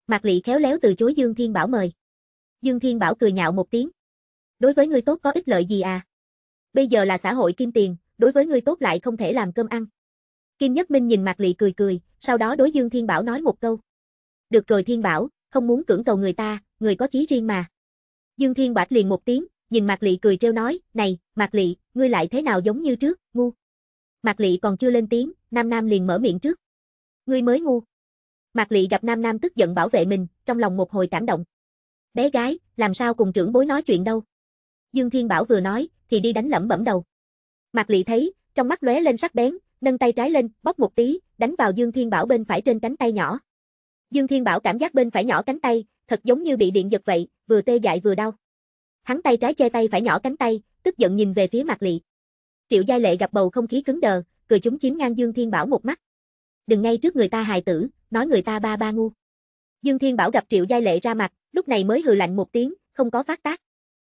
Speaker 1: Mạc Lệ khéo léo từ chối Dương Thiên Bảo mời. Dương Thiên Bảo cười nhạo một tiếng. Đối với người tốt có ích lợi gì à? Bây giờ là xã hội kim tiền, đối với người tốt lại không thể làm cơm ăn. Kim Nhất Minh nhìn Mạc Lệ cười cười, sau đó đối Dương Thiên Bảo nói một câu. Được rồi Thiên Bảo, không muốn cưỡng cầu người ta, người có chí riêng mà. Dương Thiên bạch liền một tiếng, nhìn Mạc lỵ cười trêu nói, này, Mạc lỵ ngươi lại thế nào giống như trước, ngu. Mạc lỵ còn chưa lên tiếng, Nam Nam liền mở miệng trước. Ngươi mới ngu. Mạc lỵ gặp Nam Nam tức giận bảo vệ mình, trong lòng một hồi cảm động. Bé gái, làm sao cùng trưởng bối nói chuyện đâu. Dương Thiên Bảo vừa nói, thì đi đánh lẩm bẩm đầu. Mạc lỵ thấy, trong mắt lóe lên sắc bén, nâng tay trái lên, bóp một tí, đánh vào Dương Thiên Bảo bên phải trên cánh tay nhỏ. Dương Thiên Bảo cảm giác bên phải nhỏ cánh tay, thật giống như bị điện giật vậy, vừa tê dại vừa đau. Hắn tay trái che tay phải nhỏ cánh tay, tức giận nhìn về phía Mạc Lệ. Triệu Gia Lệ gặp bầu không khí cứng đờ, cười chúng chiếm ngang Dương Thiên Bảo một mắt. Đừng ngay trước người ta hài tử, nói người ta ba ba ngu. Dương Thiên Bảo gặp Triệu Gia Lệ ra mặt, lúc này mới hừ lạnh một tiếng, không có phát tác.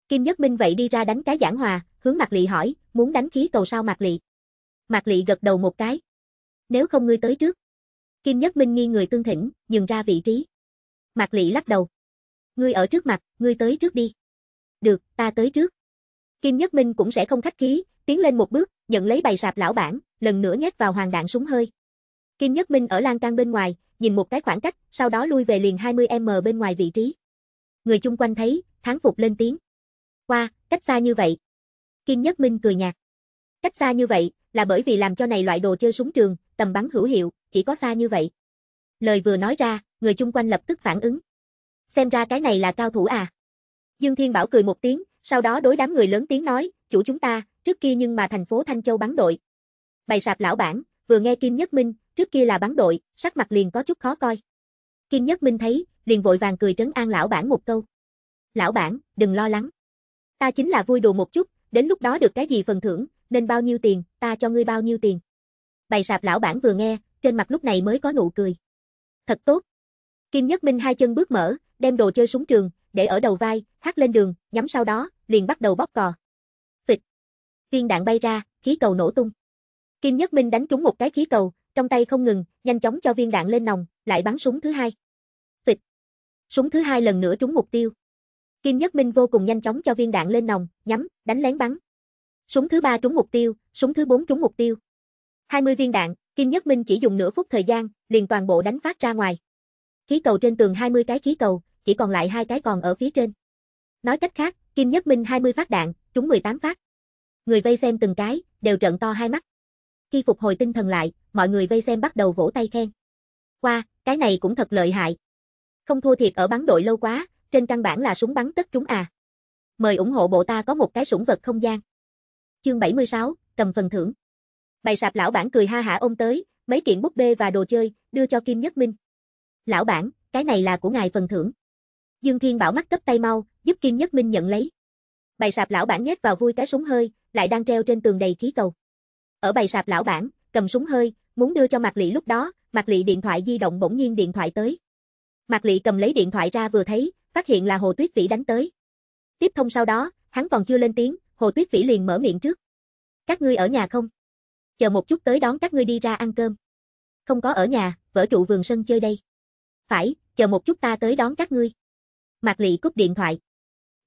Speaker 1: Kim Nhất Minh vậy đi ra đánh cái giảng hòa, hướng Mạc Lệ hỏi, muốn đánh khí cầu sao Mạc Lệ? Mạc Lệ gật đầu một cái. Nếu không ngươi tới trước. Kim Nhất Minh nghi người tương thỉnh, nhường ra vị trí. Mạc Lị lắc đầu. Ngươi ở trước mặt, ngươi tới trước đi. Được, ta tới trước. Kim Nhất Minh cũng sẽ không khách khí, tiến lên một bước, nhận lấy bày sạp lão bản, lần nữa nhét vào hoàng đạn súng hơi. Kim Nhất Minh ở lan can bên ngoài, nhìn một cái khoảng cách, sau đó lui về liền 20m bên ngoài vị trí. Người chung quanh thấy, tháng phục lên tiếng. Qua, cách xa như vậy. Kim Nhất Minh cười nhạt. Cách xa như vậy, là bởi vì làm cho này loại đồ chơi súng trường, tầm bắn hữu hiệu, chỉ có xa như vậy. Lời vừa nói ra, người chung quanh lập tức phản ứng. Xem ra cái này là cao thủ à. Dương Thiên Bảo cười một tiếng, sau đó đối đám người lớn tiếng nói, chủ chúng ta, trước kia nhưng mà thành phố Thanh Châu bắn đội. Bày sạp lão bản, vừa nghe Kim Nhất Minh, trước kia là bắn đội, sắc mặt liền có chút khó coi. Kim Nhất Minh thấy, liền vội vàng cười trấn an lão bản một câu. Lão bản, đừng lo lắng. Ta chính là vui đùa một chút, đến lúc đó được cái gì phần thưởng, nên bao nhiêu tiền, ta cho ngươi bao nhiêu tiền. Bày sạp lão bản vừa nghe, trên mặt lúc này mới có nụ cười. Thật tốt. Kim Nhất Minh hai chân bước mở, đem đồ chơi súng trường, để ở đầu vai, hát lên đường, nhắm sau đó, liền bắt đầu bóp cò. Phịch. Viên đạn bay ra, khí cầu nổ tung. Kim Nhất Minh đánh trúng một cái khí cầu, trong tay không ngừng, nhanh chóng cho viên đạn lên nòng, lại bắn súng thứ hai. Phịch. Súng thứ hai lần nữa trúng mục tiêu. Kim Nhất Minh vô cùng nhanh chóng cho viên đạn lên nòng, nhắm, đánh lén bắn. Súng thứ ba trúng mục tiêu, súng thứ bốn trúng mục tiêu. 20 viên đạn, Kim Nhất Minh chỉ dùng nửa phút thời gian, liền toàn bộ đánh phát ra ngoài. Khí cầu trên tường 20 cái khí cầu, chỉ còn lại hai cái còn ở phía trên. Nói cách khác, Kim Nhất Minh 20 phát đạn, trúng 18 phát. Người vây xem từng cái, đều trợn to hai mắt. Khi phục hồi tinh thần lại, mọi người vây xem bắt đầu vỗ tay khen. Qua, wow, cái này cũng thật lợi hại. Không thua thiệt ở bắn đội lâu quá, trên căn bản là súng bắn tất trúng à. Mời ủng hộ bộ ta có một cái sủng vật không gian. Chương 76, cầm phần thưởng. Bày sạp lão bản cười ha hả ôm tới, mấy kiện búp bê và đồ chơi, đưa cho Kim Nhất Minh. Lão bản, cái này là của ngài phần thưởng. Dương Thiên Bảo mắt cấp tay mau, giúp Kim Nhất Minh nhận lấy. Bày sạp lão bản nhét vào vui cái súng hơi, lại đang treo trên tường đầy khí cầu. Ở bày sạp lão bản, cầm súng hơi, muốn đưa cho Mạc Lị lúc đó, Mạc Lị điện thoại di động bỗng nhiên điện thoại tới. Mạc Lị cầm lấy điện thoại ra vừa thấy, phát hiện là Hồ Tuyết Vĩ đánh tới. Tiếp thông sau đó, hắn còn chưa lên tiếng, Hồ Tuyết Vĩ liền mở miệng trước. Các ngươi ở nhà không? chờ một chút tới đón các ngươi đi ra ăn cơm. Không có ở nhà, vỡ trụ vườn sân chơi đây. Phải, chờ một chút ta tới đón các ngươi. Mạc Lị cúp điện thoại.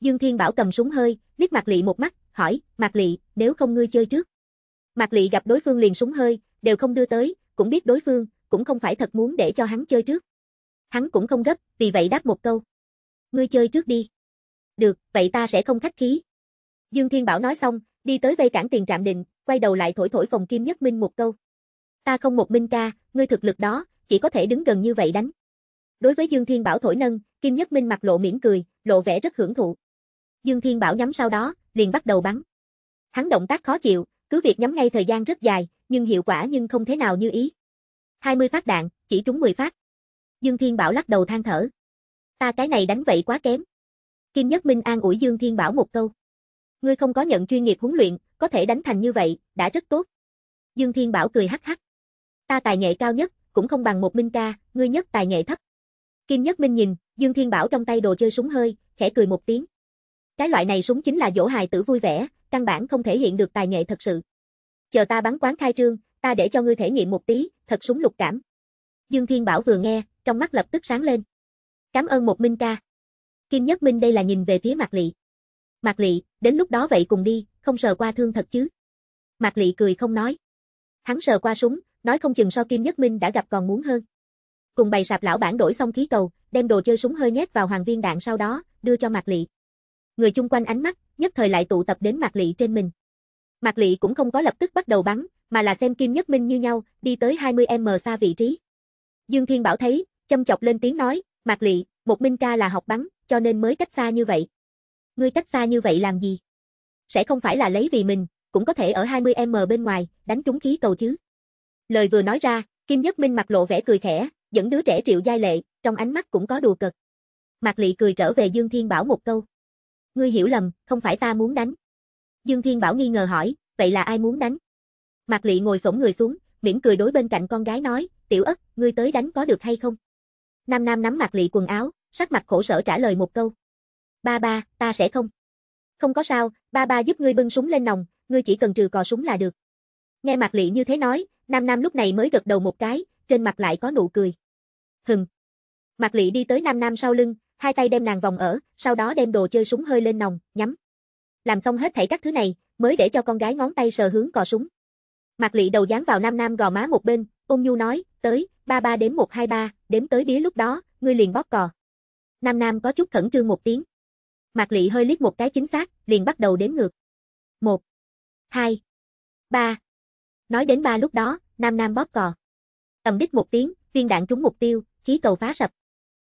Speaker 1: Dương Thiên Bảo cầm súng hơi, liếc Mạc Lị một mắt, hỏi, Mạc Lị, nếu không ngươi chơi trước. Mạc Lị gặp đối phương liền súng hơi, đều không đưa tới, cũng biết đối phương, cũng không phải thật muốn để cho hắn chơi trước. Hắn cũng không gấp, vì vậy đáp một câu. Ngươi chơi trước đi. Được, vậy ta sẽ không khách khí. Dương Thiên Bảo nói xong, đi tới vây cản tiền trạm định, quay đầu lại thổi thổi phòng Kim Nhất Minh một câu. Ta không một minh ca, ngươi thực lực đó, chỉ có thể đứng gần như vậy đánh. Đối với Dương Thiên Bảo thổi nâng, Kim Nhất Minh mặt lộ mỉm cười, lộ vẻ rất hưởng thụ. Dương Thiên Bảo nhắm sau đó, liền bắt đầu bắn. Hắn động tác khó chịu, cứ việc nhắm ngay thời gian rất dài, nhưng hiệu quả nhưng không thế nào như ý. 20 phát đạn, chỉ trúng 10 phát. Dương Thiên Bảo lắc đầu than thở. Ta cái này đánh vậy quá kém. Kim Nhất Minh an ủi Dương Thiên Bảo một câu. Ngươi không có nhận chuyên nghiệp huấn luyện, có thể đánh thành như vậy, đã rất tốt. Dương Thiên Bảo cười hắc hắc. Ta tài nghệ cao nhất, cũng không bằng một minh ca, ngươi nhất tài nghệ thấp. Kim Nhất Minh nhìn, Dương Thiên Bảo trong tay đồ chơi súng hơi, khẽ cười một tiếng. Cái loại này súng chính là dỗ hài tử vui vẻ, căn bản không thể hiện được tài nghệ thật sự. Chờ ta bắn quán khai trương, ta để cho ngươi thể nghiệm một tí, thật súng lục cảm. Dương Thiên Bảo vừa nghe, trong mắt lập tức sáng lên. Cảm ơn một minh ca. Kim Nhất Minh đây là nhìn về phía Mạc Lị. Mạc Lị, đến lúc đó vậy cùng đi, không sờ qua thương thật chứ. Mạc Lị cười không nói. Hắn sờ qua súng, nói không chừng so Kim Nhất Minh đã gặp còn muốn hơn. Cùng bày sạp lão bản đổi xong khí cầu, đem đồ chơi súng hơi nhét vào hoàng viên đạn sau đó, đưa cho Mạc Lị. Người chung quanh ánh mắt, nhất thời lại tụ tập đến Mạc Lị trên mình. Mạc Lị cũng không có lập tức bắt đầu bắn, mà là xem Kim Nhất Minh như nhau, đi tới 20m xa vị trí. Dương Thiên Bảo thấy, châm chọc lên tiếng nói, Mạc Lị, một minh ca là học bắn, cho nên mới cách xa như vậy. Ngươi cách xa như vậy làm gì? sẽ không phải là lấy vì mình, cũng có thể ở 20m bên ngoài, đánh trúng khí cầu chứ. Lời vừa nói ra, Kim Nhất Minh mặt lộ vẻ cười khẽ, dẫn đứa trẻ triệu giai lệ, trong ánh mắt cũng có đùa cực. Mạc Lị cười trở về Dương Thiên Bảo một câu. Ngươi hiểu lầm, không phải ta muốn đánh. Dương Thiên Bảo nghi ngờ hỏi, vậy là ai muốn đánh? Mạc Lị ngồi xổm người xuống, mỉm cười đối bên cạnh con gái nói, tiểu ất, ngươi tới đánh có được hay không? Nam Nam nắm Mạc Lị quần áo, sắc mặt khổ sở trả lời một câu. Ba ba, ta sẽ không. Không có sao, ba ba giúp ngươi bưng súng lên nòng, ngươi chỉ cần trừ cò súng là được. Nghe Mạc Lị như thế nói, Nam Nam lúc này mới gật đầu một cái, trên mặt lại có nụ cười. Hừng. Mạc Lị đi tới Nam Nam sau lưng, hai tay đem nàng vòng ở, sau đó đem đồ chơi súng hơi lên nòng, nhắm. Làm xong hết thảy các thứ này, mới để cho con gái ngón tay sờ hướng cò súng. Mạc Lị đầu dán vào Nam Nam gò má một bên, ôn nhu nói, tới, ba ba đếm một hai ba, đếm tới đĩa lúc đó, ngươi liền bóp cò. Nam Nam có chút khẩn trương một tiếng. Mạc Lị hơi liếc một cái chính xác, liền bắt đầu đếm ngược. Một, hai, ba. Nói đến ba lúc đó, Nam Nam bóp cò. Tầm đích một tiếng, viên đạn trúng mục tiêu, khí cầu phá sập.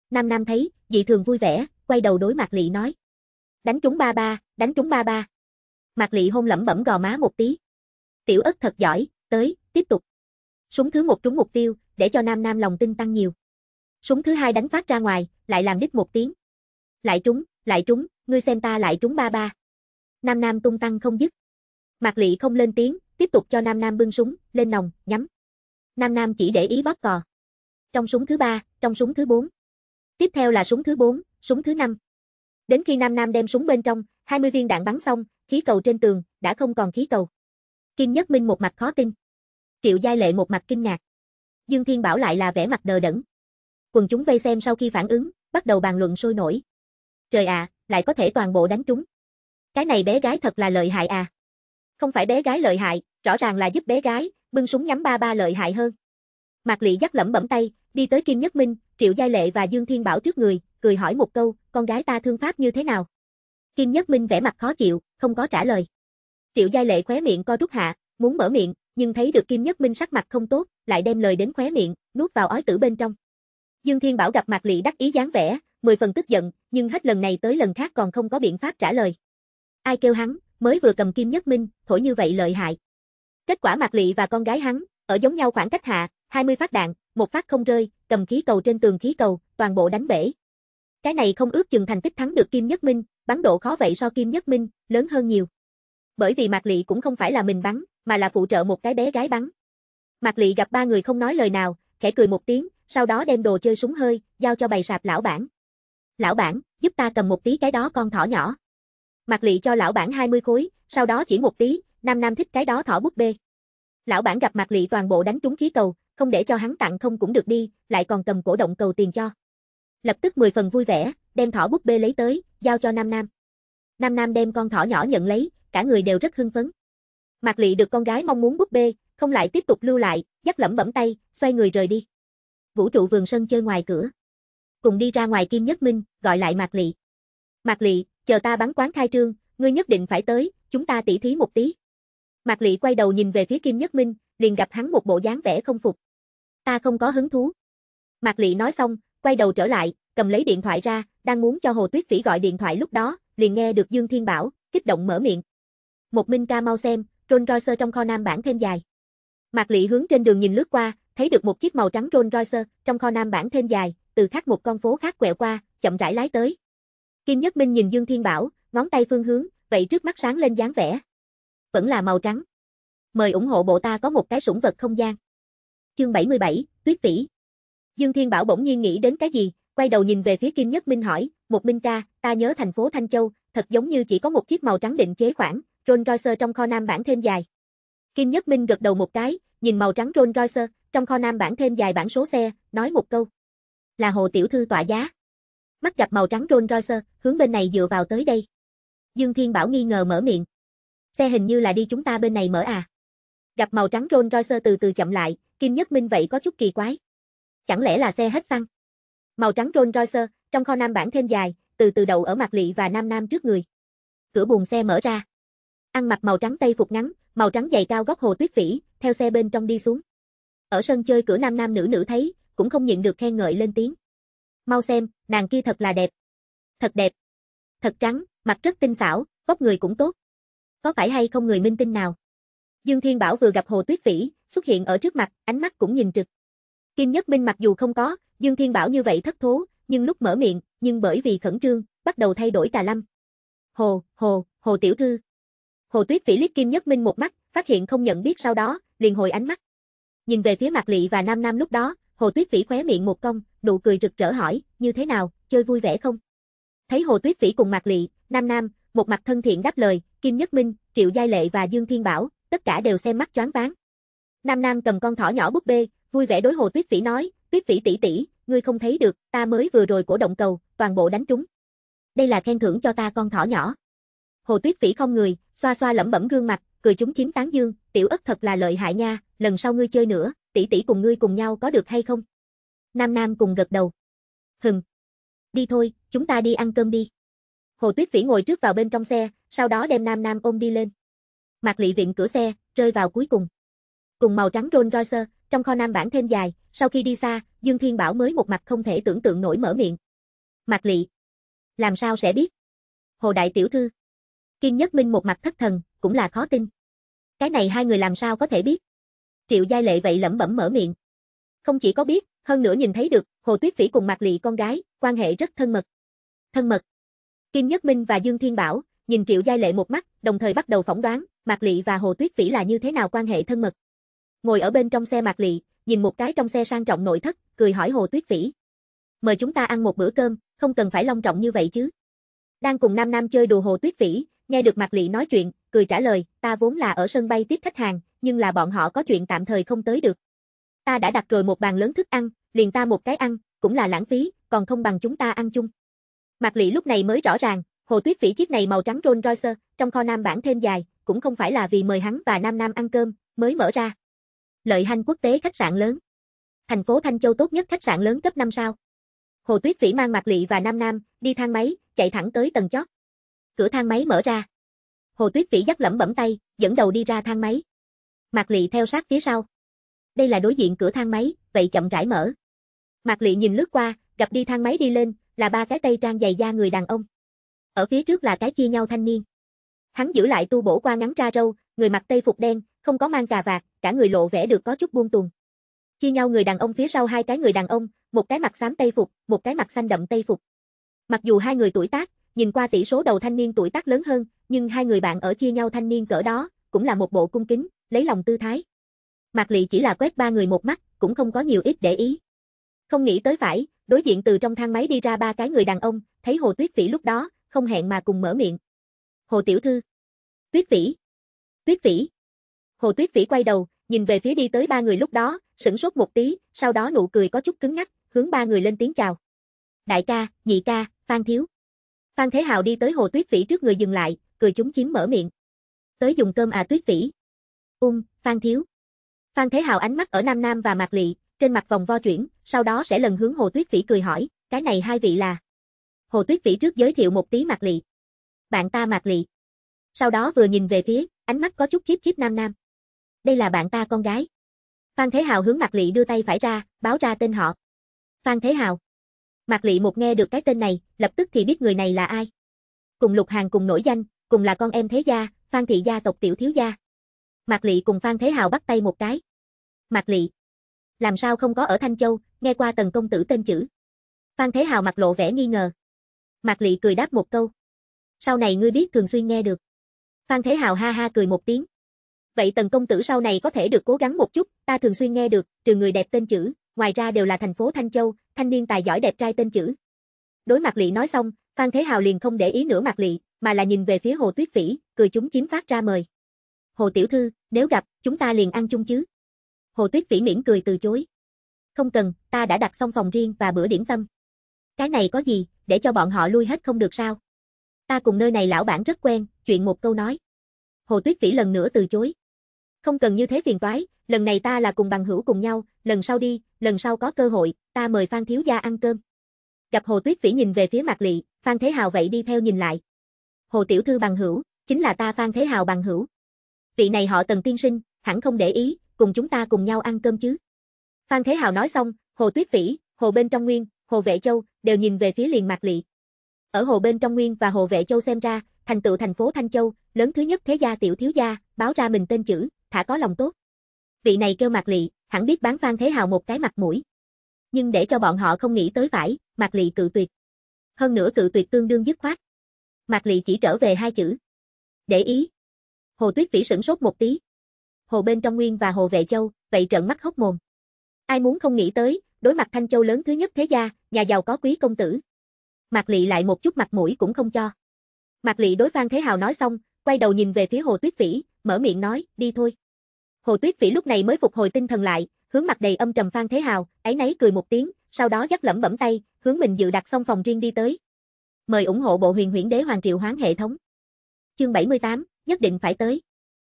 Speaker 1: Nam Nam thấy, dị thường vui vẻ, quay đầu đối Mạc Lị nói. Đánh trúng ba ba, đánh trúng ba ba. Mạc Lị hôn lẩm bẩm gò má một tí. Tiểu ất thật giỏi, tới, tiếp tục. Súng thứ một trúng mục tiêu, để cho Nam Nam lòng tin tăng nhiều. Súng thứ hai đánh phát ra ngoài, lại làm đích một tiếng. Lại trúng, lại trúng, ngươi xem ta lại trúng ba ba. Nam Nam tung tăng không dứt. Mạc Lị không lên tiếng, tiếp tục cho Nam Nam bưng súng, lên nòng, nhắm. Nam Nam chỉ để ý bóp cò. Trong súng thứ ba, trong súng thứ bốn. Tiếp theo là súng thứ bốn, súng thứ năm. Đến khi Nam Nam đem súng bên trong, 20 viên đạn bắn xong, khí cầu trên tường, đã không còn khí cầu. Kim Nhất Minh một mặt khó tin. Triệu Giai Lệ một mặt kinh ngạc. Dương Thiên Bảo lại là vẻ mặt đờ đẫn. Quần chúng vây xem sau khi phản ứng, bắt đầu bàn luận sôi nổi. Trời ạ, à, lại có thể toàn bộ đánh trúng. Cái này bé gái thật là lợi hại à. Không phải bé gái lợi hại, rõ ràng là giúp bé gái, bưng súng nhắm ba ba lợi hại hơn. Mạc Lị dắt lẩm bẩm tay, đi tới Kim Nhất Minh, Triệu Giai Lệ và Dương Thiên Bảo trước người, cười hỏi một câu, con gái ta thương pháp như thế nào? Kim Nhất Minh vẻ mặt khó chịu, không có trả lời. Triệu Giai Lệ khóe miệng co rút hạ, muốn mở miệng, nhưng thấy được Kim Nhất Minh sắc mặt không tốt, lại đem lời đến khóe miệng, nuốt vào ói tử bên trong. Dương Thiên Bảo gặp Mạc Lị đắc ý dáng vẻ, mười phần tức giận, nhưng hết lần này tới lần khác còn không có biện pháp trả lời. Ai kêu hắn, mới vừa cầm kim nhất minh, thổi như vậy lợi hại. Kết quả Mạc Lị và con gái hắn, ở giống nhau khoảng cách hạ, 20 phát đạn, một phát không rơi, cầm khí cầu trên tường khí cầu, toàn bộ đánh bể. Cái này không ước chừng thành tích thắng được Kim Nhất Minh, bắn độ khó vậy so Kim Nhất Minh, lớn hơn nhiều. Bởi vì Mạc Lị cũng không phải là mình bắn, mà là phụ trợ một cái bé gái bắn. Mạc Lị gặp ba người không nói lời nào, khẽ cười một tiếng, sau đó đem đồ chơi súng hơi, giao cho bày sạp lão bản. Lão bản, giúp ta cầm một tí cái đó con thỏ nhỏ. Mặc Lị cho lão bản 20 khối, sau đó chỉ một tí, Nam Nam thích cái đó thỏ búp bê. Lão bản gặp Mặc Lị toàn bộ đánh trúng khí cầu, không để cho hắn tặng không cũng được đi, lại còn cầm cổ động cầu tiền cho. Lập tức mười phần vui vẻ, đem thỏ búp bê lấy tới, giao cho Nam Nam. Nam Nam đem con thỏ nhỏ nhận lấy, cả người đều rất hưng phấn. Mạc Lị được con gái mong muốn búp bê, không lại tiếp tục lưu lại, dắt lẩm bẩm tay, xoay người rời đi. Vũ trụ vườn sân chơi ngoài cửa cùng đi ra ngoài Kim Nhất Minh, gọi lại Mạc Lị. Mạc Lị, chờ ta bắn quán khai trương, ngươi nhất định phải tới, chúng ta tỉ thí một tí. Mạc Lị quay đầu nhìn về phía Kim Nhất Minh, liền gặp hắn một bộ dáng vẻ không phục. Ta không có hứng thú. Mạc Lị nói xong, quay đầu trở lại, cầm lấy điện thoại ra, đang muốn cho Hồ Tuyết Phỉ gọi điện thoại lúc đó, liền nghe được Dương Thiên Bảo, kích động mở miệng. Một Minh ca mau xem, Rolls Royce trong kho nam bản thêm dài. Mạc Lị hướng trên đường nhìn lướt qua, thấy được một chiếc màu trắng Rolls Royce trong kho nam bản thêm dài, từ khác một con phố khác quẹo qua, chậm rãi lái tới. Kim Nhất Minh nhìn Dương Thiên Bảo, ngón tay phương hướng, vậy trước mắt sáng lên dáng vẻ. Vẫn là màu trắng. Mời ủng hộ bộ ta có một cái sủng vật không gian. Chương 77, Tuyết Vĩ. Dương Thiên Bảo bỗng nhiên nghĩ đến cái gì, quay đầu nhìn về phía Kim Nhất Minh hỏi, một Minh ca, ta nhớ thành phố Thanh Châu, thật giống như chỉ có một chiếc màu trắng định chế khoảng, Rolls Royce trong kho nam bản thêm dài. Kim Nhất Minh gật đầu một cái, nhìn màu trắng Rolls Royce, trong kho nam bản thêm dài bản số xe, nói một câu là hồ tiểu thư tọa giá. mắt gặp màu trắng Rolls Royce, hướng bên này dựa vào tới đây. Dương Thiên Bảo nghi ngờ mở miệng. Xe hình như là đi chúng ta bên này mở à. Gặp màu trắng Rolls Royce từ từ chậm lại, Kim Nhất Minh vậy có chút kỳ quái. Chẳng lẽ là xe hết xăng? Màu trắng Rolls Royce, trong kho nam bản thêm dài, từ từ đầu ở mặt lị và nam nam trước người. Cửa buồng xe mở ra. Ăn mặc màu trắng tây phục ngắn, màu trắng dày cao góc hồ tuyết vĩ, theo xe bên trong đi xuống. Ở sân chơi cửa nam nam nữ nữ thấy, cũng không nhịn được khen ngợi lên tiếng. Mau xem, nàng kia thật là đẹp. Thật đẹp. Thật trắng, mặt rất tinh xảo, vóc người cũng tốt. Có phải hay không người minh tinh nào? Dương Thiên Bảo vừa gặp Hồ Tuyết Vĩ, xuất hiện ở trước mặt, ánh mắt cũng nhìn trực. Kim Nhất Minh mặc dù không có, Dương Thiên Bảo như vậy thất thố, nhưng lúc mở miệng, nhưng bởi vì khẩn trương, bắt đầu thay đổi cà lâm. Hồ, Hồ, Hồ Tiểu Thư. Hồ Tuyết Vĩ liếc Kim Nhất Minh một mắt, phát hiện không nhận biết sau đó, liền hồi ánh mắt. Nhìn về phía Mạc Lị và Nam Nam lúc đó, Hồ Tuyết Phỉ khóe miệng một cong, nụ cười rực rỡ hỏi, như thế nào, chơi vui vẻ không? Thấy Hồ Tuyết Phỉ cùng Mạc Lệ, Nam Nam, một mặt thân thiện đáp lời, Kim Nhất Minh, Triệu Giai Lệ và Dương Thiên Bảo, tất cả đều xem mắt choáng váng. Nam Nam cầm con thỏ nhỏ búp bê, vui vẻ đối Hồ Tuyết Phỉ nói, Tuyết Phỉ tỷ tỷ, ngươi không thấy được, ta mới vừa rồi cổ động cầu, toàn bộ đánh trúng. Đây là khen thưởng cho ta con thỏ nhỏ. Hồ Tuyết Phỉ không người, xoa xoa lẩm bẩm gương mặt, cười chúng chiếm tán dương, tiểu ức thật là lợi hại nha, lần sau ngươi chơi nữa, tỷ tỷ cùng ngươi cùng nhau có được hay không? Nam Nam cùng gật đầu. Hừng. Đi thôi, chúng ta đi ăn cơm đi. Hồ Tuyết Phỉ ngồi trước vào bên trong xe, sau đó đem Nam Nam ôm đi lên. Mạc Lệ Viện cửa xe, rơi vào cuối cùng. Cùng màu trắng Rolls Royce, trong kho nam bản thêm dài, sau khi đi xa, Dương Thiên Bảo mới một mặt không thể tưởng tượng nổi mở miệng. Mạc Lệ. Làm sao sẽ biết? Hồ Đại Tiểu Thư. Kim Nhất Minh một mặt thất thần, cũng là khó tin. Cái này hai người làm sao có thể biết? Triệu Giai Lệ vậy lẩm bẩm mở miệng. Không chỉ có biết, hơn nữa nhìn thấy được, Hồ Tuyết Phỉ cùng Mạc Lị con gái, quan hệ rất thân mật. Thân mật. Kim Nhất Minh và Dương Thiên Bảo, nhìn Triệu Giai Lệ một mắt, đồng thời bắt đầu phỏng đoán, Mạc Lị và Hồ Tuyết Phỉ là như thế nào quan hệ thân mật. Ngồi ở bên trong xe Mạc Lị, nhìn một cái trong xe sang trọng nội thất, cười hỏi Hồ Tuyết Phỉ. Mời chúng ta ăn một bữa cơm, không cần phải long trọng như vậy chứ. Đang cùng Nam Nam chơi đùa Hồ Tuyết Phỉ, nghe được Mạc Lị nói chuyện, cười trả lời, ta vốn là ở sân bay tiếp khách hàng, nhưng là bọn họ có chuyện tạm thời không tới được. Ta đã đặt rồi một bàn lớn thức ăn, liền ta một cái ăn, cũng là lãng phí, còn không bằng chúng ta ăn chung. Mạc Lị lúc này mới rõ ràng, Hồ Tuyết Phỉ chiếc này màu trắng Rolls Royce, trong kho nam bản thêm dài, cũng không phải là vì mời hắn và Nam Nam ăn cơm, mới mở ra. Lợi hành quốc tế khách sạn lớn. Thành phố Thanh Châu tốt nhất khách sạn lớn cấp 5 sao. Hồ Tuyết Phỉ mang Mạc Lị và Nam Nam, đi thang máy, chạy thẳng tới tầng chót. Cửa thang máy mở ra. Hồ Tuyết Phỉ dắt lẩm bẩm tay, dẫn đầu đi ra thang máy. Mạc Lị theo sát phía sau. Đây là đối diện cửa thang máy, vậy chậm rãi mở. Mạc Lị nhìn lướt qua, gặp đi thang máy đi lên, là ba cái tay trang dày da người đàn ông. Ở phía trước là cái chia nhau thanh niên. Hắn giữ lại tu bổ qua ngắn ra râu, người mặc tây phục đen, không có mang cà vạt, cả người lộ vẻ được có chút buông tuồng. Chia nhau người đàn ông phía sau hai cái người đàn ông, một cái mặc xám tây phục, một cái mặc xanh đậm tây phục. Mặc dù hai người tuổi tác, nhìn qua tỷ số đầu thanh niên tuổi tác lớn hơn, nhưng hai người bạn ở chia nhau thanh niên cỡ đó, cũng là một bộ cung kính, lấy lòng tư thái. Mạc Lị chỉ là quét ba người một mắt, cũng không có nhiều ít để ý. Không nghĩ tới phải, đối diện từ trong thang máy đi ra ba cái người đàn ông, thấy Hồ Tuyết Vĩ lúc đó, không hẹn mà cùng mở miệng. Hồ Tiểu Thư. Tuyết Vĩ. Tuyết Vĩ. Hồ Tuyết Vĩ quay đầu, nhìn về phía đi tới ba người lúc đó, sửng sốt một tí, sau đó nụ cười có chút cứng ngắc, hướng ba người lên tiếng chào. Đại ca, nhị ca, Phan Thiếu. Phan Thế Hào đi tới Hồ Tuyết Vĩ trước người dừng lại, cười chúng chiếm mở miệng. Tới dùng cơm à Tuyết Vĩ. Ung, Phan Thiếu. Phan Thế Hào ánh mắt ở Nam Nam và Mạc Lị, trên mặt vòng vo chuyển, sau đó sẽ lần hướng Hồ Tuyết Vĩ cười hỏi, cái này hai vị là. Hồ Tuyết Vĩ trước giới thiệu một tí Mạc Lị. Bạn ta Mạc Lị. Sau đó vừa nhìn về phía, ánh mắt có chút khiếp khiếp Nam Nam. Đây là bạn ta con gái. Phan Thế Hào hướng Mạc Lị đưa tay phải ra, báo ra tên họ. Phan Thế Hào. Mạc Lị một nghe được cái tên này, lập tức thì biết người này là ai. Cùng Lục Hàng cùng nổi danh, cùng là con em thế gia, Phan thị gia tộc tiểu thiếu gia. Mạc Lị cùng Phan Thế Hào bắt tay một cái. Mạc Lị. Làm sao không có ở Thanh Châu, nghe qua tần công tử tên chữ. Phan Thế Hào mặt lộ vẻ nghi ngờ. Mạc Lị cười đáp một câu. Sau này ngươi biết thường xuyên nghe được. Phan Thế Hào ha ha cười một tiếng. Vậy tần công tử sau này có thể được cố gắng một chút, ta thường xuyên nghe được, trừ người đẹp tên chữ, ngoài ra đều là thành phố Thanh Châu, thanh niên tài giỏi đẹp trai tên chữ. Đối Mạc Lị nói xong, Phan Thế Hào liền không để ý nữa Mạc Lị, mà là nhìn về phía Hồ Tuyết Phỉ, cười chúng chiếm phát ra mời. Hồ tiểu thư, nếu gặp, chúng ta liền ăn chung chứ. Hồ Tuyết Phỉ miễn cười từ chối. Không cần, ta đã đặt xong phòng riêng và bữa điểm tâm. Cái này có gì, để cho bọn họ lui hết không được sao? Ta cùng nơi này lão bản rất quen, chuyện một câu nói. Hồ Tuyết Phỉ lần nữa từ chối. Không cần như thế phiền toái, lần này ta là cùng bằng hữu cùng nhau, lần sau đi, lần sau có cơ hội, ta mời Phan Thiếu Gia ăn cơm. Gặp Hồ Tuyết Phỉ nhìn về phía mặt lị, Phan Thế Hào vậy đi theo nhìn lại. Hồ Tiểu Thư bằng hữu, chính là ta Phan Thế Hào bằng hữu vị này họ tần tiên sinh, hẳn không để ý, cùng chúng ta cùng nhau ăn cơm chứ. Phan Thế Hào nói xong, hồ tuyết phỉ hồ bên trong nguyên, hồ vệ châu, đều nhìn về phía liền mạc lị. Ở hồ bên trong nguyên và hồ vệ châu xem ra, thành tựu thành phố Thanh Châu, lớn thứ nhất thế gia tiểu thiếu gia, báo ra mình tên chữ, thả có lòng tốt. Vị này kêu mạc lị, hẳn biết bán Phan Thế Hào một cái mặt mũi. Nhưng để cho bọn họ không nghĩ tới phải, mạc lị cự tuyệt. Hơn nữa cự tuyệt tương đương dứt khoát. Mạc lị chỉ trở về hai chữ. Để ý, Hồ Tuyết Phỉ sửng sốt một tí. Hồ bên trong Nguyên và Hồ Vệ Châu, vậy trận mắt hốc mồm. Ai muốn không nghĩ tới, đối mặt Thanh Châu lớn thứ nhất thế gia, nhà giàu có quý công tử. Mạc Lệ lại một chút mặt mũi cũng không cho. Mạc Lệ đối Phan Thế Hào nói xong, quay đầu nhìn về phía Hồ Tuyết Phỉ, mở miệng nói, đi thôi. Hồ Tuyết Phỉ lúc này mới phục hồi tinh thần lại, hướng mặt đầy âm trầm Phan Thế Hào, ấy nấy cười một tiếng, sau đó dắt lẩm bẩm tay, hướng mình dự đặt xong phòng riêng đi tới. Mời ủng hộ bộ huyền huyễn đế hoàng triệu hoán hệ thống. Chương 78, nhất định phải tới.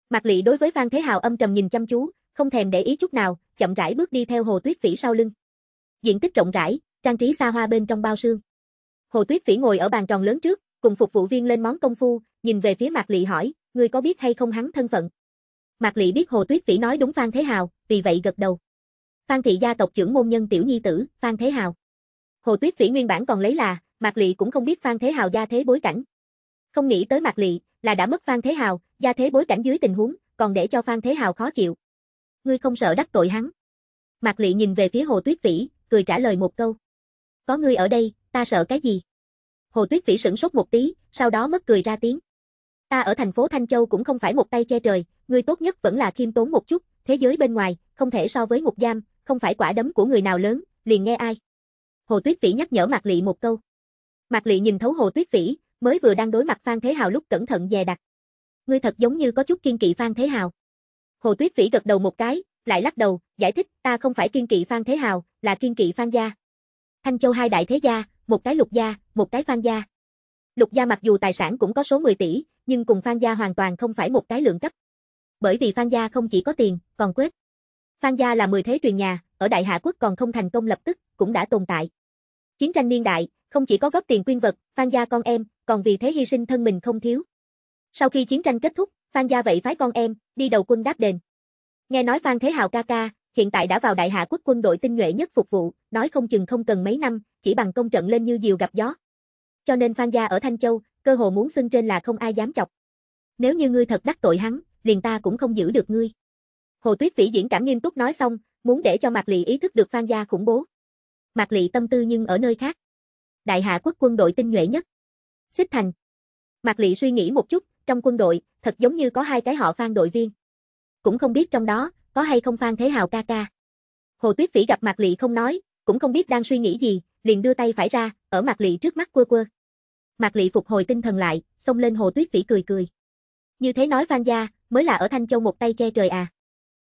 Speaker 1: Mạc Lệ đối với Phan Thế Hào âm trầm nhìn chăm chú, không thèm để ý chút nào, chậm rãi bước đi theo Hồ Tuyết Phỉ sau lưng. Diện tích rộng rãi, trang trí xa hoa bên trong bao sương. Hồ Tuyết Phỉ ngồi ở bàn tròn lớn trước, cùng phục vụ viên lên món công phu, nhìn về phía Mạc Lệ hỏi, ngươi có biết hay không hắn thân phận? Mạc Lệ biết Hồ Tuyết Phỉ nói đúng Phan Thế Hào, vì vậy gật đầu. Phan thị gia tộc trưởng môn nhân tiểu nhi tử, Phan Thế Hào. Hồ Tuyết Phỉ nguyên bản còn lấy là, Mạc Lệ cũng không biết Phan Thế Hào gia thế bối cảnh. Không nghĩ tới Mạc Lệ là đã mất Phan Thế Hào, gia thế bối cảnh dưới tình huống, còn để cho Phan Thế Hào khó chịu. Ngươi không sợ đắc tội hắn. Mạc Lị nhìn về phía Hồ Tuyết Vĩ, cười trả lời một câu. Có ngươi ở đây, ta sợ cái gì? Hồ Tuyết Vĩ sửng sốt một tí, sau đó mất cười ra tiếng. Ta ở thành phố Thanh Châu cũng không phải một tay che trời, ngươi tốt nhất vẫn là khiêm tốn một chút, thế giới bên ngoài, không thể so với ngục giam, không phải quả đấm của người nào lớn, liền nghe ai. Hồ Tuyết Vĩ nhắc nhở Mạc Lị một câu. Mạc Lị nhìn thấu Hồ Tuyết Vĩ, mới vừa đang đối mặt Phan Thế Hào lúc cẩn thận dè đặt. Ngươi thật giống như có chút kiên kỵ Phan Thế Hào. Hồ Tuyết Vĩ gật đầu một cái, lại lắc đầu, giải thích, ta không phải kiên kỵ Phan Thế Hào, là kiên kỵ Phan gia. Thanh Châu hai đại thế gia, một cái Lục gia, một cái Phan gia. Lục gia mặc dù tài sản cũng có số 10 tỷ, nhưng cùng Phan gia hoàn toàn không phải một cái lượng cấp. Bởi vì Phan gia không chỉ có tiền, còn quyết. Phan gia là 10 thế truyền nhà, ở Đại Hạ quốc còn không thành công lập tức, cũng đã tồn tại. Chiến tranh niên đại, không chỉ có góp tiền quyên vật, Phan gia con em, còn vì thế hy sinh thân mình không thiếu. Sau khi chiến tranh kết thúc, Phan gia vậy phái con em, đi đầu quân đáp đền. Nghe nói Phan Thế Hào ca ca, hiện tại đã vào đại hạ quốc quân đội tinh nhuệ nhất phục vụ, nói không chừng không cần mấy năm, chỉ bằng công trận lên như diều gặp gió. Cho nên Phan gia ở Thanh Châu, cơ hồ muốn xưng trên là không ai dám chọc. Nếu như ngươi thật đắc tội hắn, liền ta cũng không giữ được ngươi. Hồ Tuyết Vĩ diễn cảm nghiêm túc nói xong, muốn để cho Mạc Lị ý thức được Phan gia khủng bố. Mạc Lị tâm tư nhưng ở nơi khác đại hạ quốc quân đội tinh nhuệ nhất. Xích Thành. Mạc Lệ suy nghĩ một chút, trong quân đội, thật giống như có hai cái họ Phan đội viên. Cũng không biết trong đó, có hay không Phan Thế Hào ca ca. Hồ Tuyết Phỉ gặp Mạc Lệ không nói, cũng không biết đang suy nghĩ gì, liền đưa tay phải ra, ở Mạc Lệ trước mắt quơ quơ. Mạc Lệ phục hồi tinh thần lại, xông lên Hồ Tuyết Phỉ cười cười. Như thế nói Phan gia, mới là ở Thanh Châu một tay che trời à.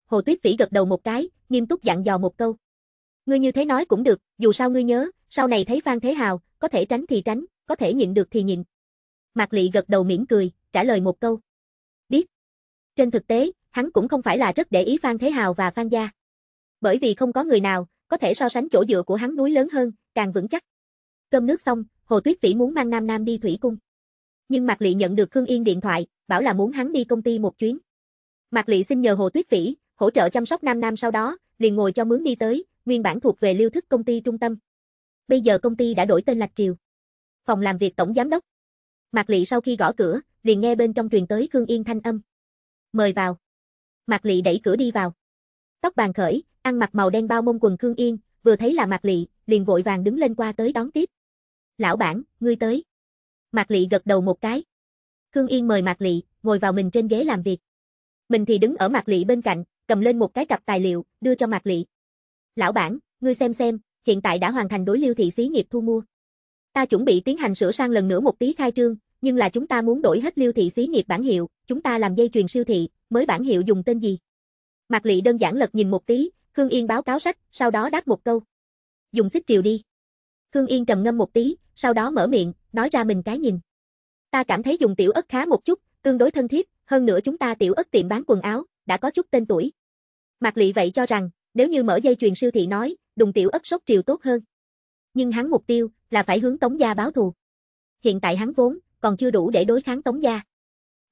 Speaker 1: Hồ Tuyết Phỉ gật đầu một cái, nghiêm túc dặn dò một câu. Ngươi như thế nói cũng được, dù sao ngươi nhớ, sau này thấy Phan Thế Hào, có thể tránh thì tránh, có thể nhịn được thì nhịn. Mạc Lị gật đầu mỉm cười, trả lời một câu. Biết. Trên thực tế, hắn cũng không phải là rất để ý Phan Thế Hào và Phan Gia. Bởi vì không có người nào có thể so sánh chỗ dựa của hắn núi lớn hơn, càng vững chắc. Cơm nước xong, Hồ Tuyết Vĩ muốn mang Nam Nam đi thủy cung. Nhưng Mạc Lị nhận được Khương Yên điện thoại, bảo là muốn hắn đi công ty một chuyến. Mạc Lị xin nhờ Hồ Tuyết Vĩ hỗ trợ chăm sóc Nam Nam sau đó, liền ngồi cho mướn đi tới, nguyên bản thuộc về lưu Thức công ty trung tâm, Bây giờ công ty đã đổi tên Lạc Triều. Phòng làm việc tổng giám đốc. Mạc Lị sau khi gõ cửa, liền nghe bên trong truyền tới Khương Yên thanh âm. Mời vào. Mạc Lị đẩy cửa đi vào. Tóc bàn khởi, ăn mặc màu đen bao mông quần Khương Yên, vừa thấy là Mạc Lị, liền vội vàng đứng lên qua tới đón tiếp. Lão bản, ngươi tới. Mạc Lị gật đầu một cái. Khương Yên mời Mạc Lị, ngồi vào mình trên ghế làm việc. Mình thì đứng ở Mạc Lị bên cạnh, cầm lên một cái cặp tài liệu, đưa cho Mạc Lị. Lão bản, ngươi xem xem, hiện tại đã hoàn thành đối lưu thị xí nghiệp thu mua. Ta chuẩn bị tiến hành sửa sang lần nữa một tí khai trương, nhưng là chúng ta muốn đổi hết lưu thị xí nghiệp bản hiệu, chúng ta làm dây chuyền siêu thị, mới bản hiệu dùng tên gì? Mạc Lệ đơn giản lật nhìn một tí, Khương Yên báo cáo sách, sau đó đáp một câu. Dùng xích triều đi. Khương Yên trầm ngâm một tí, sau đó mở miệng, nói ra mình cái nhìn. Ta cảm thấy dùng tiểu ất khá một chút, tương đối thân thiết, hơn nữa chúng ta tiểu ất tiệm bán quần áo, đã có chút tên tuổi. Mạc Lệ vậy cho rằng, nếu như mở dây chuyền siêu thị nói, đùng tiểu ất sốc triều tốt hơn. Nhưng hắn mục tiêu là phải hướng Tống gia báo thù. Hiện tại hắn vốn còn chưa đủ để đối kháng Tống gia.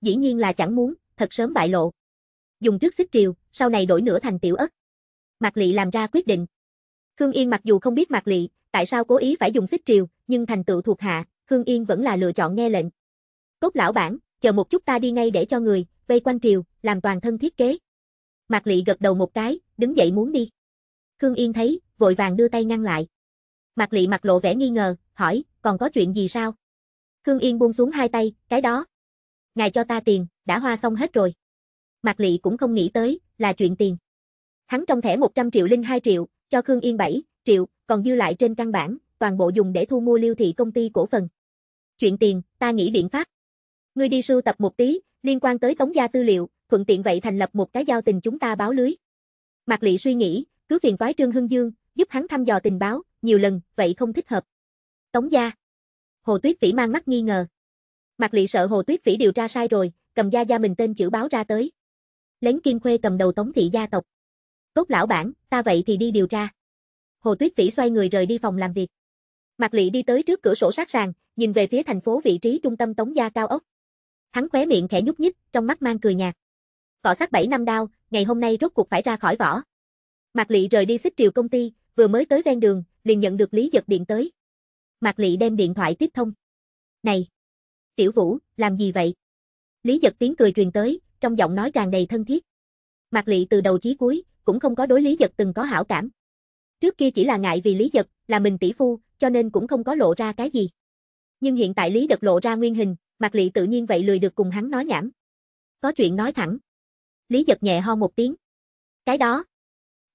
Speaker 1: Dĩ nhiên là chẳng muốn, thật sớm bại lộ. Dùng trước xích triều, sau này đổi nửa thành tiểu ất. Mạc Lị làm ra quyết định. Khương Yên mặc dù không biết Mạc Lị tại sao cố ý phải dùng xích triều, nhưng thành tựu thuộc hạ, Khương Yên vẫn là lựa chọn nghe lệnh. cốt lão bản, chờ một chút ta đi ngay để cho người, vây quanh triều, làm toàn thân thiết kế. Mạc Lị gật đầu một cái, đứng dậy muốn đi. Khương Yên thấy, vội vàng đưa tay ngăn lại. Mạc Lệ mặt lộ vẻ nghi ngờ, hỏi, còn có chuyện gì sao? Khương Yên buông xuống hai tay, cái đó. Ngài cho ta tiền, đã hoa xong hết rồi. Mạc Lệ cũng không nghĩ tới, là chuyện tiền. Hắn trong thẻ 100 triệu linh 2 triệu, cho Khương Yên 7 triệu, còn dư lại trên căn bản, toàn bộ dùng để thu mua lưu thị công ty cổ phần. Chuyện tiền, ta nghĩ biện pháp. Ngươi đi sưu tập một tí, liên quan tới tống gia tư liệu, thuận tiện vậy thành lập một cái giao tình chúng ta báo lưới. Mạc Lệ suy nghĩ, cứ phiền toái Trương Hưng Dương, giúp hắn thăm dò tình báo, nhiều lần, vậy không thích hợp. Tống gia. Hồ Tuyết Vĩ mang mắt nghi ngờ. Mạc Lị sợ Hồ Tuyết Vĩ điều tra sai rồi, cầm gia gia mình tên chữ báo ra tới. Lén kim Khuê cầm đầu Tống thị gia tộc. Tốt lão bản, ta vậy thì đi điều tra. Hồ Tuyết Vĩ xoay người rời đi phòng làm việc. Mạc Lị đi tới trước cửa sổ sát ràng, nhìn về phía thành phố vị trí trung tâm Tống gia cao ốc. Hắn khóe miệng khẽ nhúc nhích, trong mắt mang cười nhạt. Cọ sát 7 năm đao, ngày hôm nay rốt cuộc phải ra khỏi vỏ. Mạc Lị rời đi xích triều công ty, vừa mới tới ven đường, liền nhận được Lý Giật điện tới. Mạc Lị đem điện thoại tiếp thông. Này! Tiểu Vũ, làm gì vậy? Lý Giật tiếng cười truyền tới, trong giọng nói tràn đầy thân thiết. Mạc Lị từ đầu chí cuối, cũng không có đối Lý Giật từng có hảo cảm. Trước kia chỉ là ngại vì Lý Giật, là mình tỷ phu, cho nên cũng không có lộ ra cái gì. Nhưng hiện tại Lý Giật lộ ra nguyên hình, Mạc Lị tự nhiên vậy lười được cùng hắn nói nhảm. Có chuyện nói thẳng. Lý Giật nhẹ ho một tiếng. Cái đó,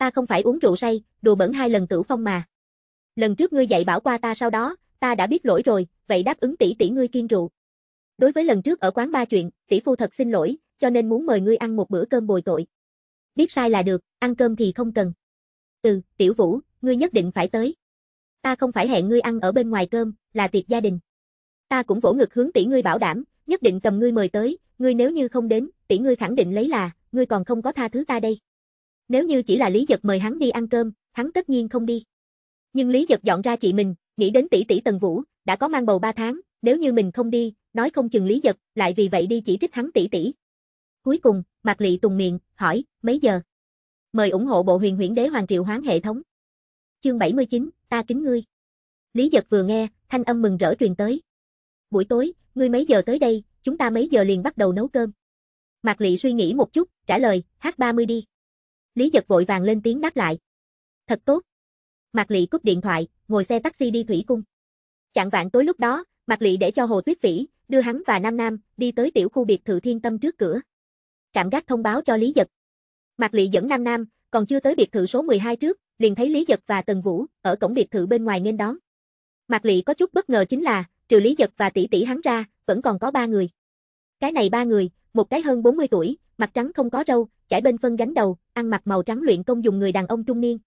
Speaker 1: ta không phải uống rượu say, đùa bẩn hai lần tử phong mà. Lần trước ngươi dạy bảo qua ta sau đó, ta đã biết lỗi rồi, vậy đáp ứng tỷ tỷ ngươi kiên rượu. Đối với lần trước ở quán ba chuyện, tỷ phu thật xin lỗi, cho nên muốn mời ngươi ăn một bữa cơm bồi tội. Biết sai là được, ăn cơm thì không cần. Ừ, tiểu vũ, ngươi nhất định phải tới. Ta không phải hẹn ngươi ăn ở bên ngoài cơm, là tiệc gia đình. Ta cũng vỗ ngực hướng tỷ ngươi bảo đảm, nhất định cầm ngươi mời tới, ngươi nếu như không đến, tỷ ngươi khẳng định lấy là, ngươi còn không có tha thứ ta đây. Nếu như chỉ là Lý Giật mời hắn đi ăn cơm, hắn tất nhiên không đi. Nhưng Lý Giật dọn ra chị mình, nghĩ đến tỷ tỷ Tần Vũ, đã có mang bầu 3 tháng, nếu như mình không đi, nói không chừng Lý Giật lại vì vậy đi chỉ trích hắn tỷ tỷ. Cuối cùng, Mạc lị tùng miệng, hỏi, mấy giờ? Mời ủng hộ bộ huyền huyễn đế hoàng triệu hoán hệ thống. Chương 79, ta kính ngươi. Lý Giật vừa nghe, thanh âm mừng rỡ truyền tới. Buổi tối, ngươi mấy giờ tới đây, chúng ta mấy giờ liền bắt đầu nấu cơm. Mạc lị suy nghĩ một chút, trả lời, hát 30 đi. Lý giật vội vàng lên tiếng đáp lại. Thật tốt. Mạc Lị cúp điện thoại, ngồi xe taxi đi thủy cung. Chạng vạn tối lúc đó, Mạc Lị để cho Hồ Tuyết Vĩ, đưa hắn và Nam Nam đi tới tiểu khu biệt thự Thiên Tâm trước cửa. Trạm gác thông báo cho Lý Dật. Mạc Lị dẫn Nam Nam, còn chưa tới biệt thự số 12 trước, liền thấy Lý Dật và Tần Vũ ở cổng biệt thự bên ngoài nên đón. Mạc Lị có chút bất ngờ chính là, trừ Lý Dật và tỷ tỷ hắn ra, vẫn còn có ba người. Cái này ba người, một cái hơn 40 tuổi, mặt trắng không có râu, kẻ bên phân gánh đầu, ăn mặc màu trắng luyện công dùng người đàn ông trung niên.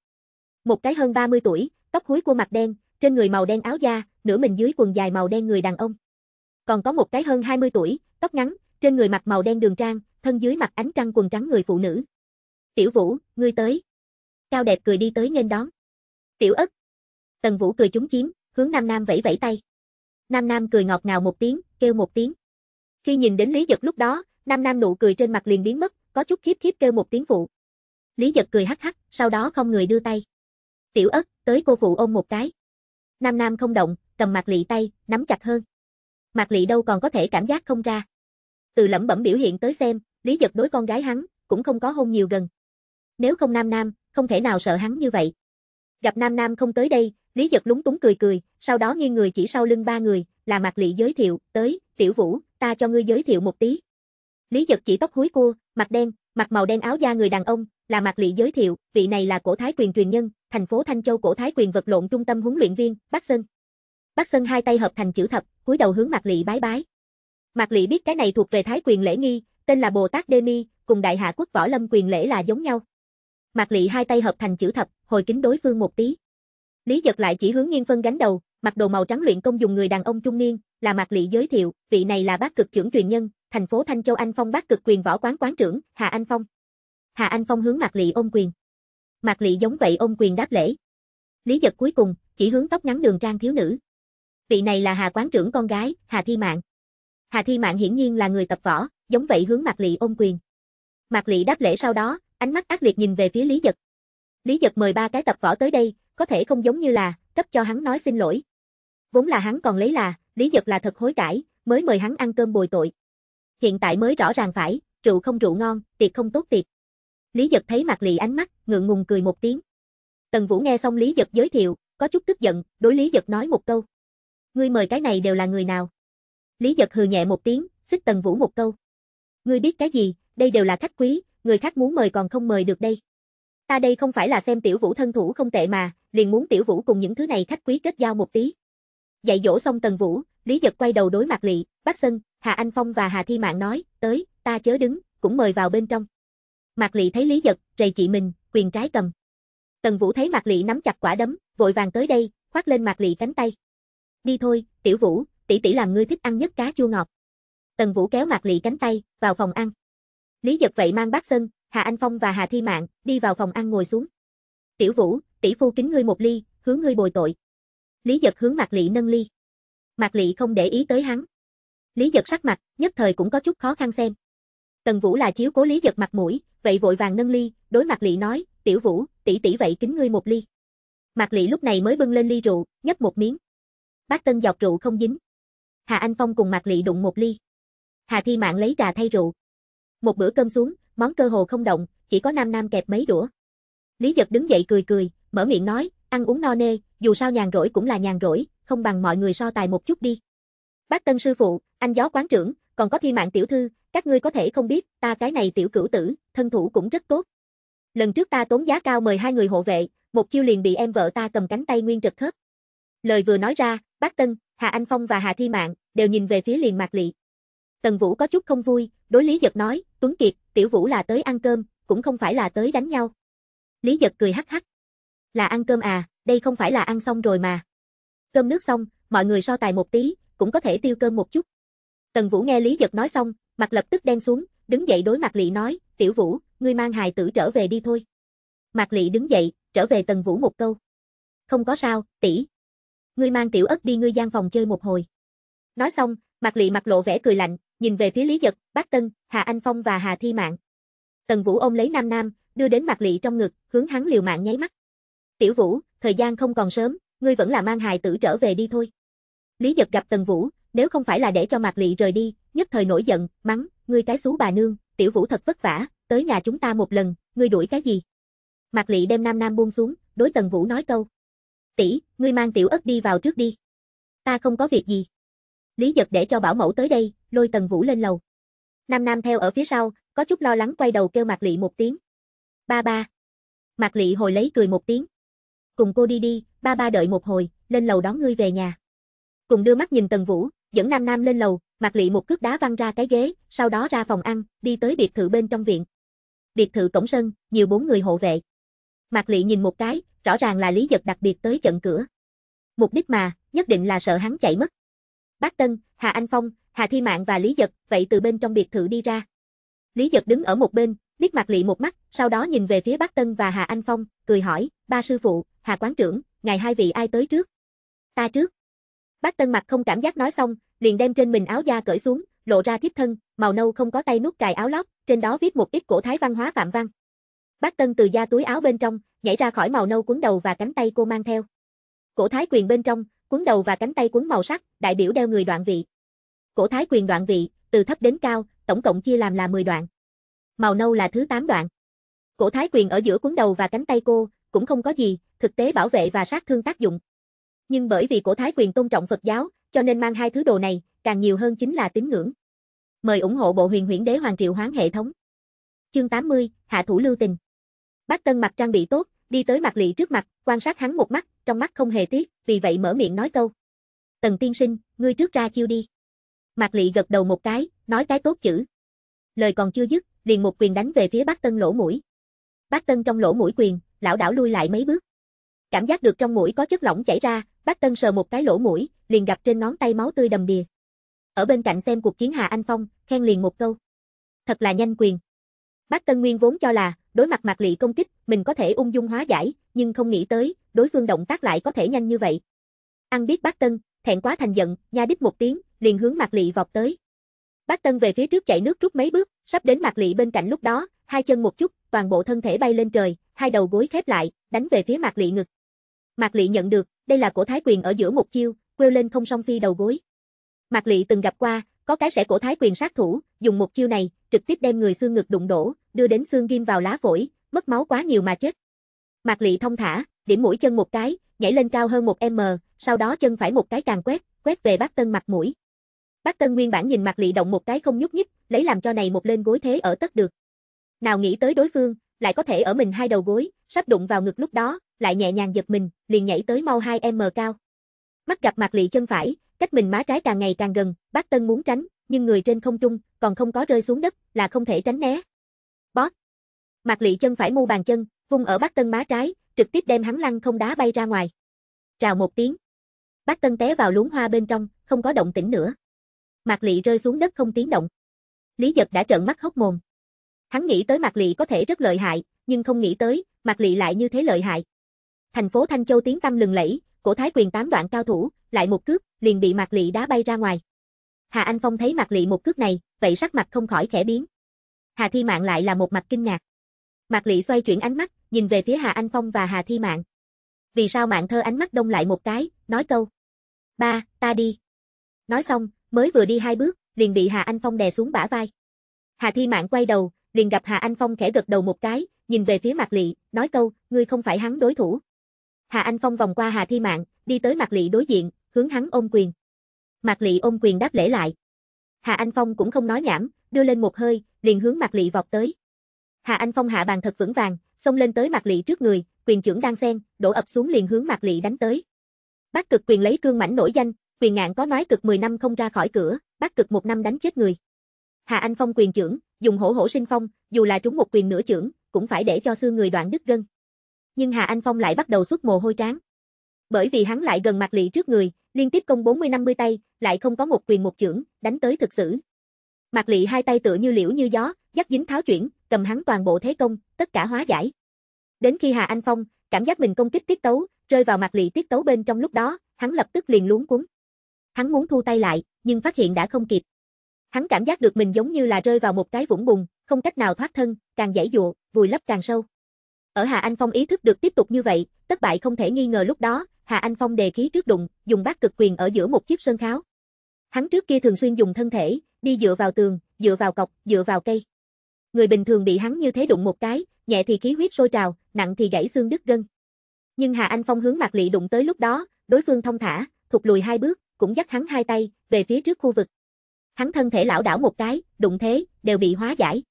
Speaker 1: Một cái hơn 30 tuổi, tóc húi của mặt đen, trên người màu đen áo da, nửa mình dưới quần dài màu đen người đàn ông. Còn có một cái hơn 20 tuổi, tóc ngắn, trên người mặc màu đen đường trang, thân dưới mặc ánh trăng quần trắng người phụ nữ. Tiểu Vũ, ngươi tới. Cao đẹp cười đi tới nghênh đón. Tiểu ất. Tần Vũ cười chúng chiếm, hướng Nam Nam vẫy vẫy tay. Nam Nam cười ngọt ngào một tiếng, kêu một tiếng. Khi nhìn đến Lý Dật lúc đó, Nam Nam nụ cười trên mặt liền biến mất, có chút khiếp khiếp kêu một tiếng phụ. Lý giật cười hắc hắc, sau đó không người đưa tay. Tiểu ất, tới cô phụ ôm một cái. Nam Nam không động, cầm Mạc Lị tay, nắm chặt hơn. Mạc Lị đâu còn có thể cảm giác không ra. Từ lẩm bẩm biểu hiện tới xem, Lý Giật đối con gái hắn, cũng không có hôn nhiều gần. Nếu không Nam Nam, không thể nào sợ hắn như vậy. Gặp Nam Nam không tới đây, Lý Giật lúng túng cười cười, sau đó nghiêng người chỉ sau lưng ba người, là Mạc Lị giới thiệu, tới, Tiểu Vũ, ta cho ngươi giới thiệu một tí. Lý Giật chỉ tóc húi cua, Mặt đen, mặt màu đen áo da người đàn ông, là Mạc Lị giới thiệu, vị này là cổ thái quyền truyền nhân, thành phố Thanh Châu cổ thái quyền vật lộn trung tâm huấn luyện viên, Bác Sơn. Bác Sơn hai tay hợp thành chữ thập, cúi đầu hướng Mạc Lị bái bái. Mạc Lị biết cái này thuộc về thái quyền lễ nghi, tên là Bồ Tát demi, cùng đại hạ quốc võ lâm quyền lễ là giống nhau. Mạc Lị hai tay hợp thành chữ thập, hồi kính đối phương một tí. Lý dật lại chỉ hướng nghiêng phân gánh đầu, mặc đồ màu trắng luyện công dùng người đàn ông trung niên, là Mạc Lị giới thiệu, vị này là bác cực trưởng truyền nhân, thành phố Thanh Châu Anh Phong bác cực quyền võ quán quán trưởng, Hà Anh Phong. Hà Anh Phong hướng Mạc Lị ôm quyền. Mạc Lị giống vậy ôm quyền đáp lễ. Lý giật cuối cùng, chỉ hướng tóc ngắn đường trang thiếu nữ. Vị này là Hà quán trưởng con gái, Hà Thi Mạng. Hà Thi Mạng hiển nhiên là người tập võ, giống vậy hướng Mạc Lị ôm quyền. Mạc Lị đáp lễ sau đó, ánh mắt ác liệt nhìn về phía Lý Giật. Lý Giật mời ba cái tập võ tới đây, có thể không giống như là, cấp cho hắn nói xin lỗi. Vốn là hắn còn lấy là, Lý Giật là thật hối cải, mới mời hắn ăn cơm bồi tội hiện tại mới rõ ràng phải, rượu không rượu ngon, tiệc không tốt tiệc. Lý Dật thấy mặt Lị ánh mắt, ngượng ngùng cười một tiếng. Tần Vũ nghe xong Lý Dật giới thiệu, có chút tức giận, đối Lý Dật nói một câu. Ngươi mời cái này đều là người nào? Lý Dật hừ nhẹ một tiếng, xích Tần Vũ một câu. Ngươi biết cái gì, đây đều là khách quý, người khác muốn mời còn không mời được đây. Ta đây không phải là xem tiểu vũ thân thủ không tệ mà, liền muốn tiểu vũ cùng những thứ này khách quý kết giao một tí. Dạy dỗ xong Tần Vũ, Lý Dật quay đầu đối mặt Lị, bác Sân, Hà Anh Phong và Hà Thi Mạng nói, tới, ta chớ đứng, cũng mời vào bên trong. Mạc Lị thấy Lý Giật, rầy chị mình, quyền trái cầm. Tần Vũ thấy Mạc Lị nắm chặt quả đấm, vội vàng tới đây, khoác lên Mạc Lị cánh tay. Đi thôi, Tiểu Vũ, tỷ tỷ làm ngươi thích ăn nhất cá chua ngọt. Tần Vũ kéo Mạc Lị cánh tay, vào phòng ăn. Lý Giật vậy mang bát Sơn, Hà Anh Phong và Hà Thi Mạng, đi vào phòng ăn ngồi xuống. Tiểu Vũ, tỷ phu kính ngươi một ly, hướng ngươi bồi tội. Lý Giật hướng Mạc Lị nâng ly. Mạc Lị không để ý tới hắn. Lý Dật sắc mặt, nhất thời cũng có chút khó khăn xem. Tần Vũ là chiếu cố Lý Dật mặt mũi, vậy vội vàng nâng ly, đối mặt Lị nói, "Tiểu Vũ, tỷ tỷ vậy kính ngươi một ly." Mạc Lị lúc này mới bưng lên ly rượu, nhấp một miếng. Bát Tân dọc rượu không dính. Hà Anh Phong cùng Mạc Lị đụng một ly. Hà Thi Mạn lấy trà thay rượu. Một bữa cơm xuống, món cơ hồ không động, chỉ có nam nam kẹp mấy đũa. Lý Dật đứng dậy cười cười, mở miệng nói, ăn uống no nê, dù sao nhàn rỗi cũng là nhàn rỗi, không bằng mọi người so tài một chút đi. Bác Tân sư phụ, anh gió quán trưởng, còn có thi mạng tiểu thư, các ngươi có thể không biết, ta cái này tiểu cửu tử, thân thủ cũng rất tốt. Lần trước ta tốn giá cao mời hai người hộ vệ, một chiêu liền bị em vợ ta cầm cánh tay nguyên trực khớp. Lời vừa nói ra, bác Tân, Hà Anh Phong và Hà Thi Mạng, đều nhìn về phía liền mạc lị. Tần Vũ có chút không vui, đối Lý Giật nói, Tuấn Kiệt, Tiểu Vũ là tới ăn cơm, cũng không phải là tới đánh nhau. Lý Giật cười hắc hắc. Là ăn cơm à, đây không phải là ăn xong rồi mà. Cơm nước xong, mọi người so tài một tí, cũng có thể tiêu cơm một chút. Tần Vũ nghe Lý Giật nói xong, mặt lập tức đen xuống, đứng dậy đối mặt Lệ nói, tiểu Vũ, ngươi mang hài tử trở về đi thôi. Mạc Lệ đứng dậy, trở về Tần Vũ một câu. Không có sao, tỷ. Ngươi mang tiểu ất đi ngươi gian phòng chơi một hồi. Nói xong, Mạc Lệ mặt lộ vẻ cười lạnh, nhìn về phía Lý Giật, Bác Tân, Hà Anh Phong và Hà Thi Mạng. Tần Vũ ôm lấy Nam Nam, đưa đến Mạc Lệ trong ngực, hướng hắn liều mạng nháy mắt. Tiểu Vũ, thời gian không còn sớm, ngươi vẫn là mang hài tử trở về đi thôi. Lý giật gặp Tần Vũ, nếu không phải là để cho Mạc Lị rời đi, nhất thời nổi giận, mắng, ngươi cái xú bà nương, tiểu Vũ thật vất vả, tới nhà chúng ta một lần, ngươi đuổi cái gì? Mạc Lị đem Nam Nam buông xuống, đối Tần Vũ nói câu. tỷ, ngươi mang tiểu ất đi vào trước đi. Ta không có việc gì. Lý giật để cho bảo mẫu tới đây, lôi Tần Vũ lên lầu. Nam Nam theo ở phía sau, có chút lo lắng quay đầu kêu Mạc Lị một tiếng. Ba ba. Mạc Lị hồi lấy cười một tiếng. Cùng cô đi đi, ba ba đợi một hồi, lên lầu đón ngươi về nhà cùng đưa mắt nhìn Tần Vũ, dẫn Nam Nam lên lầu, Mạc Lị một cước đá văng ra cái ghế, sau đó ra phòng ăn, đi tới biệt thự bên trong viện. Biệt thự cổng sân, nhiều bốn người hộ vệ. Mạc Lị nhìn một cái, rõ ràng là Lý Giật đặc biệt tới chặn cửa. Mục đích mà, nhất định là sợ hắn chạy mất. Bác Tân, Hà Anh Phong, Hà Thi Mạng và Lý Giật, vậy từ bên trong biệt thự đi ra. Lý Giật đứng ở một bên, liếc Mạc Lị một mắt, sau đó nhìn về phía Bác Tân và Hà Anh Phong, cười hỏi, ba sư phụ, Hà quán trưởng, ngày hai vị ai tới trước? Ta trước. Bác Tân mặt không cảm giác nói xong, liền đem trên mình áo da cởi xuống, lộ ra thiếp thân, màu nâu không có tay nút cài áo lót, trên đó viết một ít cổ thái văn hóa phạm văn. Bác Tân từ da túi áo bên trong, nhảy ra khỏi màu nâu cuốn đầu và cánh tay cô mang theo. Cổ thái quyền bên trong, cuốn đầu và cánh tay cuốn màu sắc, đại biểu đeo người đoạn vị. Cổ thái quyền đoạn vị, từ thấp đến cao, tổng cộng chia làm là 10 đoạn. Màu nâu là thứ 8 đoạn. Cổ thái quyền ở giữa cuốn đầu và cánh tay cô, cũng không có gì, thực tế bảo vệ và sát thương tác dụng. Nhưng bởi vì cổ Thái quyền tôn trọng Phật giáo, cho nên mang hai thứ đồ này, càng nhiều hơn chính là tín ngưỡng. Mời ủng hộ bộ huyền huyễn đế hoàng triệu hoán hệ thống. Chương 80, Hạ thủ lưu tình. Bác Tân mặc trang bị tốt, đi tới mặt lị trước mặt, quan sát hắn một mắt, trong mắt không hề tiếc, vì vậy mở miệng nói câu. Tần tiên sinh, ngươi trước ra chiêu đi. Mạc lị gật đầu một cái, nói cái tốt chữ. Lời còn chưa dứt, liền một quyền đánh về phía bác Tân lỗ mũi. Bác Tân trong lỗ mũi quyền, lão đảo lui lại mấy bước. Cảm giác được trong mũi có chất lỏng chảy ra, Bác Tân sờ một cái lỗ mũi, liền gặp trên ngón tay máu tươi đầm đìa. Ở bên cạnh xem cuộc chiến Hà Anh Phong, khen liền một câu. Thật là nhanh quyền. Bác Tân Nguyên vốn cho là, đối mặt Mạc Lị công kích, mình có thể ung dung hóa giải, nhưng không nghĩ tới, đối phương động tác lại có thể nhanh như vậy. Ăn biết bác Tân, thẹn quá thành giận, nha đít một tiếng, liền hướng Mạc Lị vọt tới. Bác Tân về phía trước chạy nước rút mấy bước, sắp đến Mạc Lị bên cạnh lúc đó, hai chân một chút, toàn bộ thân thể bay lên trời, hai đầu gối khép lại, đánh về phía Mạc Lị ngực. Mạc Lệ nhận được, đây là cổ thái quyền ở giữa một chiêu, quêu lên không song phi đầu gối. Mạc Lệ từng gặp qua, có cái sẽ cổ thái quyền sát thủ, dùng một chiêu này, trực tiếp đem người xương ngực đụng đổ, đưa đến xương ghim vào lá phổi, mất máu quá nhiều mà chết. Mạc Lệ thông thả, điểm mũi chân một cái, nhảy lên cao hơn một m, sau đó chân phải một cái càng quét, quét về Bác Tân mặt mũi. Bác Tân nguyên bản nhìn Mạc Lệ động một cái không nhúc nhích, lấy làm cho này một lên gối thế ở tất được. Nào nghĩ tới đối phương, lại có thể ở mình hai đầu gối, sắp đụng vào ngực lúc đó, lại nhẹ nhàng giật mình, liền nhảy tới mau 2m cao. Mắt gặp mặt Lị chân phải, cách mình má trái càng ngày càng gần, bác Tân muốn tránh, nhưng người trên không trung, còn không có rơi xuống đất, là không thể tránh né. Bót. mặt Lị chân phải mu bàn chân, vung ở bác Tân má trái, trực tiếp đem hắn lăn không đá bay ra ngoài. Rào một tiếng. Bác Tân té vào luống hoa bên trong, không có động tĩnh nữa. mặt Lị rơi xuống đất không tiếng động. Lý Giật đã trợn mắt hốc mồm. Hắn nghĩ tới mặt Lị có thể rất lợi hại, nhưng không nghĩ tới, mặt Lị lại như thế lợi hại. Thành phố Thanh Châu tiếng tăm lừng lẫy, cổ thái quyền tám đoạn cao thủ, lại một cước, liền bị Mạc Lị đá bay ra ngoài. Hà Anh Phong thấy Mạc Lị một cước này, vậy sắc mặt không khỏi khẽ biến. Hà Thi Mạn lại là một mặt kinh ngạc. Mạc Lị xoay chuyển ánh mắt, nhìn về phía Hà Anh Phong và Hà Thi Mạn. Vì sao Mạn Thơ ánh mắt đông lại một cái, nói câu: "Ba, ta đi." Nói xong, mới vừa đi hai bước, liền bị Hà Anh Phong đè xuống bả vai. Hà Thi Mạn quay đầu, liền gặp Hà Anh Phong khẽ gật đầu một cái, nhìn về phía Mạc Lị, nói câu: "Ngươi không phải hắn đối thủ." Hà Anh Phong vòng qua Hà Thi Mạng, đi tới Mạc Lị đối diện, hướng hắn ôm quyền. Mạc Lị ôm quyền đáp lễ lại. Hà Anh Phong cũng không nói nhảm, đưa lên một hơi, liền hướng Mạc Lị vọt tới. Hà Anh Phong hạ bàn thật vững vàng, xông lên tới Mạc Lị trước người, quyền trưởng đang xen, đổ ập xuống liền hướng Mạc Lị đánh tới. Bác cực quyền lấy cương mãnh nổi danh, quyền ngạn có nói cực 10 năm không ra khỏi cửa, bác cực một năm đánh chết người. Hà Anh Phong quyền trưởng, dùng hổ hổ sinh phong, dù là trúng một quyền nửa trưởng, cũng phải để cho xương người đoạn đứt gân nhưng Hà Anh Phong lại bắt đầu xuất mồ hôi trán. Bởi vì hắn lại gần mặt lị trước người, liên tiếp công 40-50 tay, lại không có một quyền một chưởng, đánh tới thực sự. Mạc Lị hai tay tựa như liễu như gió, dắt dính tháo chuyển, cầm hắn toàn bộ thế công, tất cả hóa giải. Đến khi Hà Anh Phong, cảm giác mình công kích tiết tấu, rơi vào Mạc Lị tiết tấu bên trong lúc đó, hắn lập tức liền luống cuống. Hắn muốn thu tay lại, nhưng phát hiện đã không kịp. Hắn cảm giác được mình giống như là rơi vào một cái vũng bùn, không cách nào thoát thân, càng giải dụa, vùi lấp càng sâu. Ở Hà Anh Phong ý thức được tiếp tục như vậy, tất bại không thể nghi ngờ lúc đó, Hà Anh Phong đề khí trước đụng, dùng bát cực quyền ở giữa một chiếc sơn kháo. Hắn trước kia thường xuyên dùng thân thể, đi dựa vào tường, dựa vào cọc, dựa vào cây. Người bình thường bị hắn như thế đụng một cái, nhẹ thì khí huyết sôi trào, nặng thì gãy xương đứt gân. Nhưng Hà Anh Phong hướng mặt Lị đụng tới lúc đó, đối phương thông thả, thụt lùi hai bước, cũng dắt hắn hai tay về phía trước khu vực. Hắn thân thể lão đảo một cái, đụng thế đều bị hóa giải.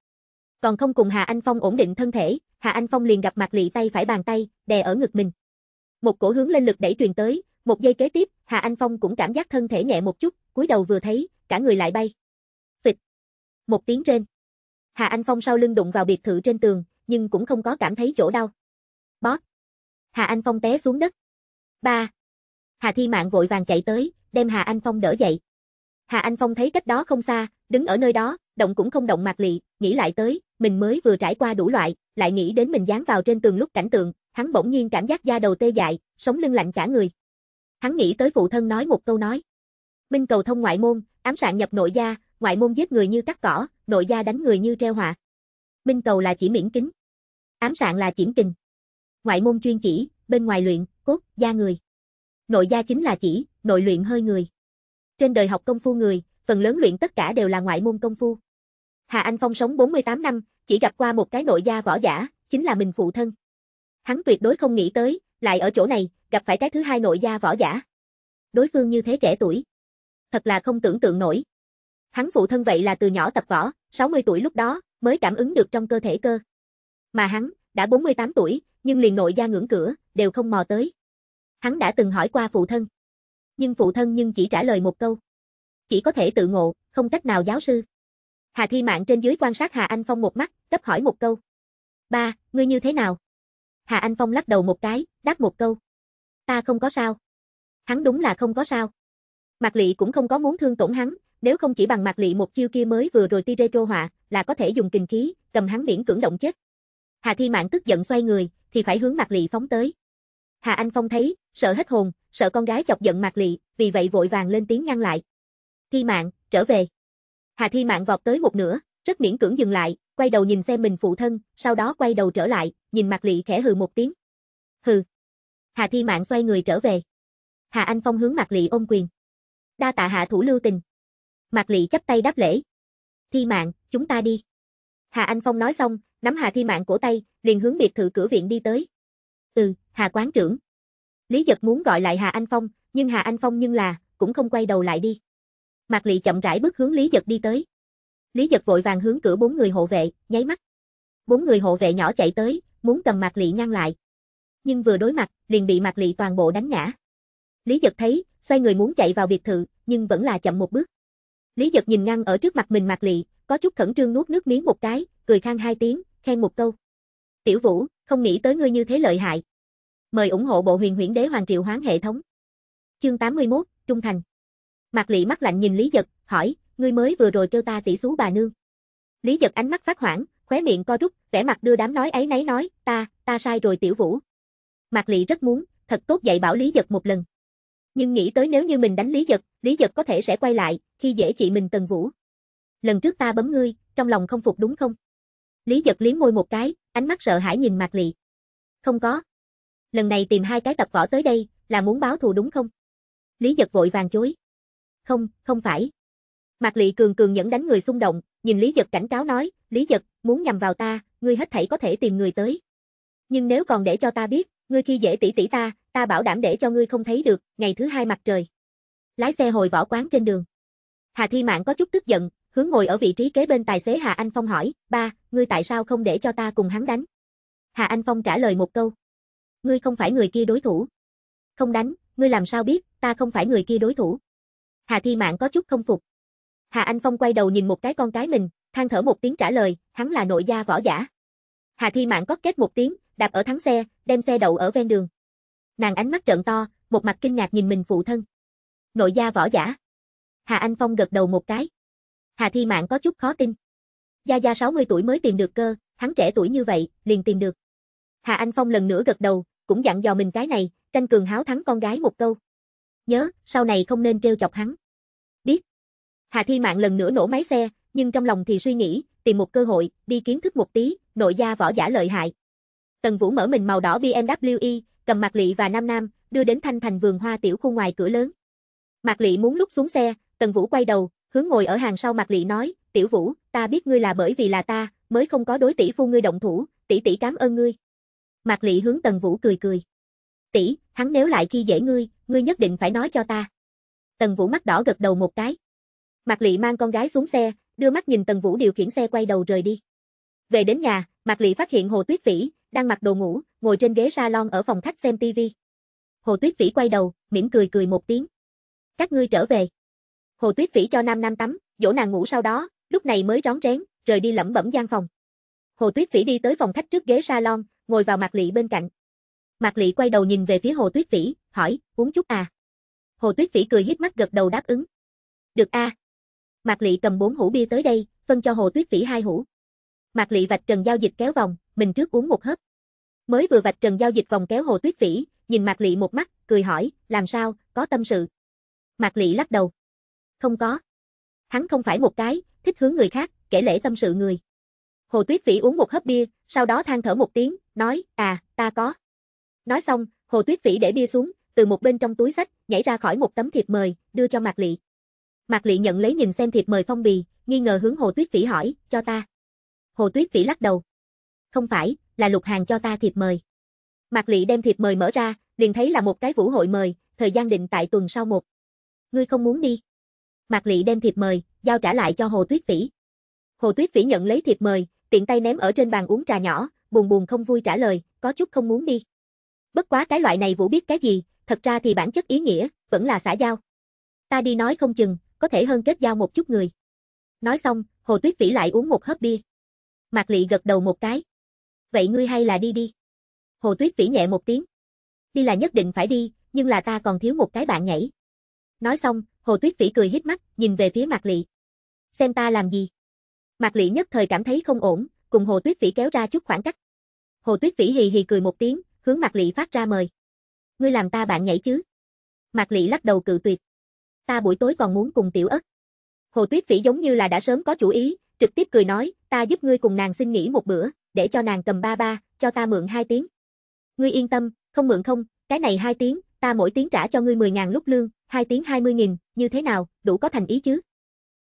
Speaker 1: Còn không cùng Hà Anh Phong ổn định thân thể, Hà Anh Phong liền gặp mặt Lị tay phải bàn tay, đè ở ngực mình. Một cổ hướng lên lực đẩy truyền tới, một giây kế tiếp, Hà Anh Phong cũng cảm giác thân thể nhẹ một chút, cúi đầu vừa thấy, cả người lại bay. Phịch. Một tiếng trên Hà Anh Phong sau lưng đụng vào biệt thự trên tường, nhưng cũng không có cảm thấy chỗ đau. Bóp. Hà Anh Phong té xuống đất. Ba. Hà Thi Mạng vội vàng chạy tới, đem Hà Anh Phong đỡ dậy. Hà Anh Phong thấy cách đó không xa, đứng ở nơi đó, động cũng không động mạc lị, nghĩ lại tới, mình mới vừa trải qua đủ loại, lại nghĩ đến mình dán vào trên tường lúc cảnh tượng, hắn bỗng nhiên cảm giác da đầu tê dại, sống lưng lạnh cả người. Hắn nghĩ tới phụ thân nói một câu nói. Minh cầu thông ngoại môn, ám sạn nhập nội gia, ngoại môn giết người như cắt cỏ, nội gia đánh người như treo họa. Minh cầu là chỉ miễn kính. Ám sạn là chỉ kình. Ngoại môn chuyên chỉ, bên ngoài luyện, cốt, da người. Nội gia chính là chỉ, nội luyện hơi người. Trên đời học công phu người, phần lớn luyện tất cả đều là ngoại môn công phu. Hà Anh Phong sống 48 năm, chỉ gặp qua một cái nội gia võ giả, chính là mình phụ thân. Hắn tuyệt đối không nghĩ tới, lại ở chỗ này, gặp phải cái thứ hai nội gia võ giả. Đối phương như thế trẻ tuổi. Thật là không tưởng tượng nổi. Hắn phụ thân vậy là từ nhỏ tập võ, 60 tuổi lúc đó, mới cảm ứng được trong cơ thể cơ. Mà hắn, đã 48 tuổi, nhưng liền nội gia ngưỡng cửa, đều không mò tới. Hắn đã từng hỏi qua phụ thân. Nhưng phụ thân nhưng chỉ trả lời một câu. Chỉ có thể tự ngộ, không cách nào giáo sư. Hà Thi Mạn trên dưới quan sát Hà Anh Phong một mắt, gấp hỏi một câu. Ba, ngươi như thế nào? Hà Anh Phong lắc đầu một cái, đáp một câu. Ta không có sao. Hắn đúng là không có sao. Mạc Lị cũng không có muốn thương tổn hắn, nếu không chỉ bằng Mạc Lị một chiêu kia mới vừa rồi ti rê trô họa, là có thể dùng kình khí, cầm hắn miễn cưỡng động chết. Hà Thi Mạn tức giận xoay người, thì phải hướng Mạc Lị phóng tới. Hà Anh Phong thấy, sợ hết hồn, sợ con gái chọc giận Mạc Lị, vì vậy vội vàng lên tiếng ngăn lại. Thi Mạn, trở về. Hà Thi Mạn vọt tới một nửa, rất miễn cưỡng dừng lại, quay đầu nhìn xem mình phụ thân, sau đó quay đầu trở lại, nhìn mặt Lị khẽ hừ một tiếng. Hừ. Hà Thi Mạn xoay người trở về. Hà Anh Phong hướng mặt Lị ôm quyền. Đa tạ hạ thủ lưu tình. Mặt Lị chắp tay đáp lễ. Thi Mạn, chúng ta đi. Hà Anh Phong nói xong, nắm Hà Thi Mạn cổ tay, liền hướng biệt thự cửa viện đi tới. Ừ, Hà quán trưởng. Lý Dật muốn gọi lại Hà Anh Phong, nhưng Hà Anh Phong nhưng là, cũng không quay đầu lại đi. Mạc Lị chậm rãi bước hướng Lý Giật đi tới. Lý Giật vội vàng hướng cửa bốn người hộ vệ, nháy mắt. Bốn người hộ vệ nhỏ chạy tới, muốn cầm Mạc Lị ngăn lại. Nhưng vừa đối mặt, liền bị Mạc Lị toàn bộ đánh ngã. Lý Giật thấy, xoay người muốn chạy vào biệt thự, nhưng vẫn là chậm một bước. Lý Giật nhìn ngăn ở trước mặt mình Mạc Lị, có chút khẩn trương nuốt nước miếng một cái, cười khan hai tiếng, khen một câu. Tiểu Vũ, không nghĩ tới ngươi như thế lợi hại. Mời ủng hộ bộ huyền huyễn đế hoàng triệu hoán hệ thống. Chương 81, Trung Thành. Mạc Lệ mắt lạnh nhìn Lý Dật hỏi, ngươi mới vừa rồi kêu ta tỷ xú bà nương. Lý Dật ánh mắt phát hoảng, khóe miệng co rút, vẻ mặt đưa đám nói ấy nấy nói, ta, ta sai rồi tiểu vũ. Mạc Lệ rất muốn, thật tốt dạy bảo Lý Dật một lần. Nhưng nghĩ tới nếu như mình đánh Lý Dật, Lý Dật có thể sẽ quay lại, khi dễ chị mình Tần Vũ. Lần trước ta bấm ngươi, trong lòng không phục đúng không? Lý Dật liếm môi một cái, ánh mắt sợ hãi nhìn Mạc Lệ. Không có. Lần này tìm hai cái tập võ tới đây, là muốn báo thù đúng không? Lý Dật vội vàng chối không, không phải. Mạc Lị Cường cường nhẫn đánh người xung động, nhìn Lý Giật cảnh cáo nói, Lý Giật, muốn nhằm vào ta, ngươi hết thảy có thể tìm người tới. Nhưng nếu còn để cho ta biết, ngươi khi dễ tỷ tỷ ta, ta bảo đảm để cho ngươi không thấy được, ngày thứ hai mặt trời. Lái xe hồi võ quán trên đường. Hà Thi Mạn có chút tức giận, hướng ngồi ở vị trí kế bên tài xế Hà Anh Phong hỏi, ba, ngươi tại sao không để cho ta cùng hắn đánh? Hà Anh Phong trả lời một câu. Ngươi không phải người kia đối thủ. Không đánh, ngươi làm sao biết, ta không phải người kia đối thủ. Hà Thi Mạn có chút không phục. Hà Anh Phong quay đầu nhìn một cái con cái mình, than thở một tiếng trả lời, hắn là nội gia võ giả. Hà Thi Mạn có kết một tiếng, đạp ở thắng xe, đem xe đậu ở ven đường. Nàng ánh mắt trợn to, một mặt kinh ngạc nhìn mình phụ thân. Nội gia võ giả. Hà Anh Phong gật đầu một cái. Hà Thi Mạn có chút khó tin. Gia Gia 60 tuổi mới tìm được cơ, hắn trẻ tuổi như vậy, liền tìm được. Hà Anh Phong lần nữa gật đầu, cũng dặn dò mình cái này, tranh cường háo thắng con gái một câu. Nhớ, sau này không nên trêu chọc hắn. Biết. Hà Thi Mạng lần nữa nổ máy xe, nhưng trong lòng thì suy nghĩ, tìm một cơ hội, đi kiến thức một tí, nội gia võ giả lợi hại. Tần Vũ mở mình màu đỏ BMW i, cầm Mạc Lệ và Nam Nam, đưa đến Thanh Thành vườn hoa tiểu khu ngoài cửa lớn. Mạc Lệ muốn lúc xuống xe, Tần Vũ quay đầu, hướng ngồi ở hàng sau Mạc Lệ nói, "Tiểu Vũ, ta biết ngươi là bởi vì là ta, mới không có đối tỷ phu ngươi động thủ, tỷ tỷ cảm ơn ngươi." Mạc Lệ hướng Tần Vũ cười cười. "Tỷ, hắn nếu lại khi dễ ngươi, ngươi nhất định phải nói cho ta. Tần Vũ mắt đỏ gật đầu một cái. Mạc Lệ mang con gái xuống xe, đưa mắt nhìn Tần Vũ điều khiển xe quay đầu rời đi. Về đến nhà, Mạc Lệ phát hiện Hồ Tuyết Vĩ đang mặc đồ ngủ, ngồi trên ghế salon ở phòng khách xem tivi. Hồ Tuyết Vĩ quay đầu, mỉm cười cười một tiếng. Các ngươi trở về. Hồ Tuyết Vĩ cho Nam Nam tắm, dỗ nàng ngủ sau đó, lúc này mới rón rén, rời đi lẩm bẩm gian phòng. Hồ Tuyết Vĩ đi tới phòng khách trước ghế salon, ngồi vào Mạc Lệ bên cạnh, Mạc Lị quay đầu nhìn về phía Hồ Tuyết Phỉ, hỏi, uống chút à? Hồ Tuyết Phỉ cười híp mắt gật đầu đáp ứng. Được a. À? Mạc Lị cầm bốn hũ bia tới đây, phân cho Hồ Tuyết Phỉ hai hũ. Mạc Lị vạch trần giao dịch kéo vòng, mình trước uống một hớp. Mới vừa vạch trần giao dịch vòng kéo Hồ Tuyết Phỉ, nhìn Mạc Lị một mắt, cười hỏi, làm sao, có tâm sự? Mạc Lị lắc đầu. Không có. Hắn không phải một cái, thích hướng người khác, kể lễ tâm sự người. Hồ Tuyết Phỉ uống một hớp bia, sau đó than thở một tiếng, nói, à, ta có. Nói xong, Hồ Tuyết Vĩ để bia xuống, từ một bên trong túi sách, nhảy ra khỏi một tấm thiệp mời, đưa cho Mạc Lị. Mạc Lị nhận lấy nhìn xem thiệp mời phong bì, nghi ngờ hướng Hồ Tuyết Vĩ hỏi, cho ta. Hồ Tuyết Vĩ lắc đầu. Không phải, là Lục Hàng cho ta thiệp mời. Mạc Lị đem thiệp mời mở ra, liền thấy là một cái vũ hội mời, thời gian định tại tuần sau một. Ngươi không muốn đi. Mạc Lị đem thiệp mời, giao trả lại cho Hồ Tuyết Vĩ. Hồ Tuyết Vĩ nhận lấy thiệp mời, tiện tay ném ở trên bàn uống trà nhỏ, buồn buồn không vui trả lời, có chút không muốn đi. Bất quá cái loại này Vũ biết cái gì, thật ra thì bản chất ý nghĩa, vẫn là xã giao. Ta đi nói không chừng, có thể hơn kết giao một chút người. Nói xong, Hồ Tuyết Vĩ lại uống một hớp bia. Mạc Lị gật đầu một cái. Vậy ngươi hay là đi đi. Hồ Tuyết Vĩ nhẹ một tiếng. Đi là nhất định phải đi, nhưng là ta còn thiếu một cái bạn nhảy. Nói xong, Hồ Tuyết Vĩ cười hít mắt, nhìn về phía Mạc Lị. Xem ta làm gì? Mạc Lị nhất thời cảm thấy không ổn, cùng Hồ Tuyết Vĩ kéo ra chút khoảng cách. Hồ Tuyết Vĩ hì hì cười một tiếng, hướng Mạc Lị phát ra mời. Ngươi làm ta bạn nhảy chứ? Mạc Lị lắc đầu cự tuyệt. Ta buổi tối còn muốn cùng tiểu ất. Hồ Tuyết Phỉ giống như là đã sớm có chủ ý, trực tiếp cười nói, ta giúp ngươi cùng nàng xin nghỉ một bữa, để cho nàng cầm ba ba, cho ta mượn hai tiếng. Ngươi yên tâm, không mượn không, cái này hai tiếng, ta mỗi tiếng trả cho ngươi 10.000 lúc lương, hai tiếng 20.000, như thế nào, đủ có thành ý chứ?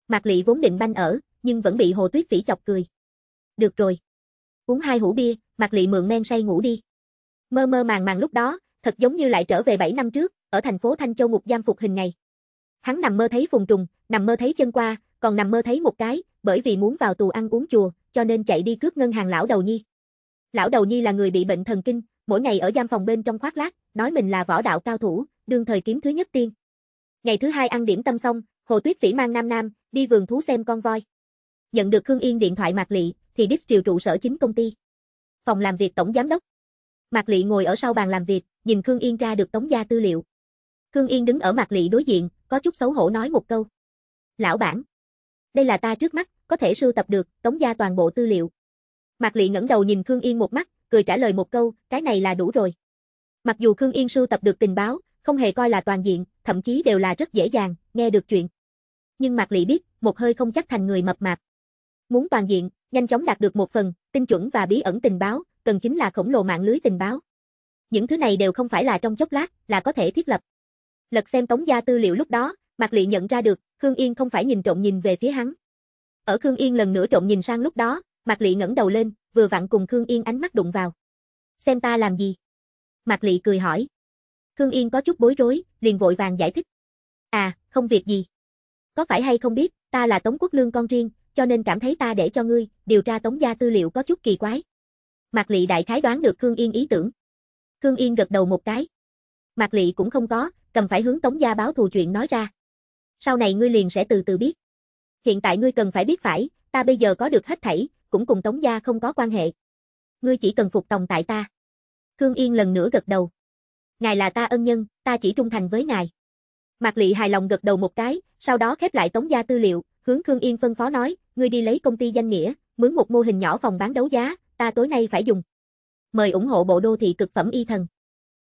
Speaker 1: Mạc Lị vốn định banh ở, nhưng vẫn bị Hồ Tuyết Phỉ chọc cười. Được rồi. Uống hai hũ bia, Mạc Lị mượn men say ngủ đi. Mơ mơ màng màng lúc đó, thật giống như lại trở về 7 năm trước, ở thành phố Thanh Châu ngục giam phục hình ngày. Hắn nằm mơ thấy phùng trùng, nằm mơ thấy chân qua, còn nằm mơ thấy một cái, bởi vì muốn vào tù ăn uống chùa, cho nên chạy đi cướp ngân hàng lão đầu nhi. Lão đầu nhi là người bị bệnh thần kinh, mỗi ngày ở giam phòng bên trong khoác lác, nói mình là võ đạo cao thủ, đương thời kiếm thứ nhất tiên. Ngày thứ hai ăn điểm tâm xong, Hồ Tuyết Vĩ mang Nam Nam, đi vườn thú xem con voi. Nhận được Khương Yên điện thoại mạc lị, thì đích triều trụ sở chính công ty. Phòng làm việc tổng giám đốc, Mạc Lệ ngồi ở sau bàn làm việc, nhìn Khương Yên ra được Tống Gia tư liệu. Khương Yên đứng ở Mạc Lệ đối diện, có chút xấu hổ nói một câu. Lão bản, đây là ta trước mắt, có thể sưu tập được, Tống Gia toàn bộ tư liệu. Mạc Lệ ngẩng đầu nhìn Khương Yên một mắt, cười trả lời một câu, cái này là đủ rồi. Mặc dù Khương Yên sưu tập được tình báo, không hề coi là toàn diện, thậm chí đều là rất dễ dàng, nghe được chuyện. Nhưng Mạc Lệ biết, một hơi không chắc thành người mập mạp. Muốn toàn diện, nhanh chóng đạt được một phần, tinh chuẩn và bí ẩn tình báo, cần chính là khổng lồ mạng lưới tình báo. Những thứ này đều không phải là trong chốc lát, là có thể thiết lập. Lật xem tống gia tư liệu lúc đó, Mạc Lị nhận ra được, Khương Yên không phải nhìn trộm nhìn về phía hắn. Ở Khương Yên lần nữa trộm nhìn sang lúc đó, Mạc Lị ngẩng đầu lên, vừa vặn cùng Khương Yên ánh mắt đụng vào. Xem ta làm gì? Mạc Lị cười hỏi. Khương Yên có chút bối rối, liền vội vàng giải thích. À, không việc gì. Có phải hay không biết, ta là Tống Quốc Lương con riêng, cho nên cảm thấy ta để cho ngươi, điều tra Tống gia tư liệu có chút kỳ quái. Mạc Lị đại khái đoán được Khương Yên ý tưởng. Khương Yên gật đầu một cái. Mạc Lị cũng không có, cầm phải hướng Tống gia báo thù chuyện nói ra. Sau này ngươi liền sẽ từ từ biết. Hiện tại ngươi cần phải biết phải, ta bây giờ có được hết thảy, cũng cùng Tống gia không có quan hệ. Ngươi chỉ cần phục tòng tại ta. Khương Yên lần nữa gật đầu. Ngài là ta ân nhân, ta chỉ trung thành với ngài. Mạc Lị hài lòng gật đầu một cái, sau đó khép lại Tống gia tư liệu, hướng Khương Yên phân phó nói, ngươi đi lấy công ty danh nghĩa, mướn một mô hình nhỏ phòng bán đấu giá, ta tối nay phải dùng. Mời ủng hộ bộ đô thị cực phẩm y thần.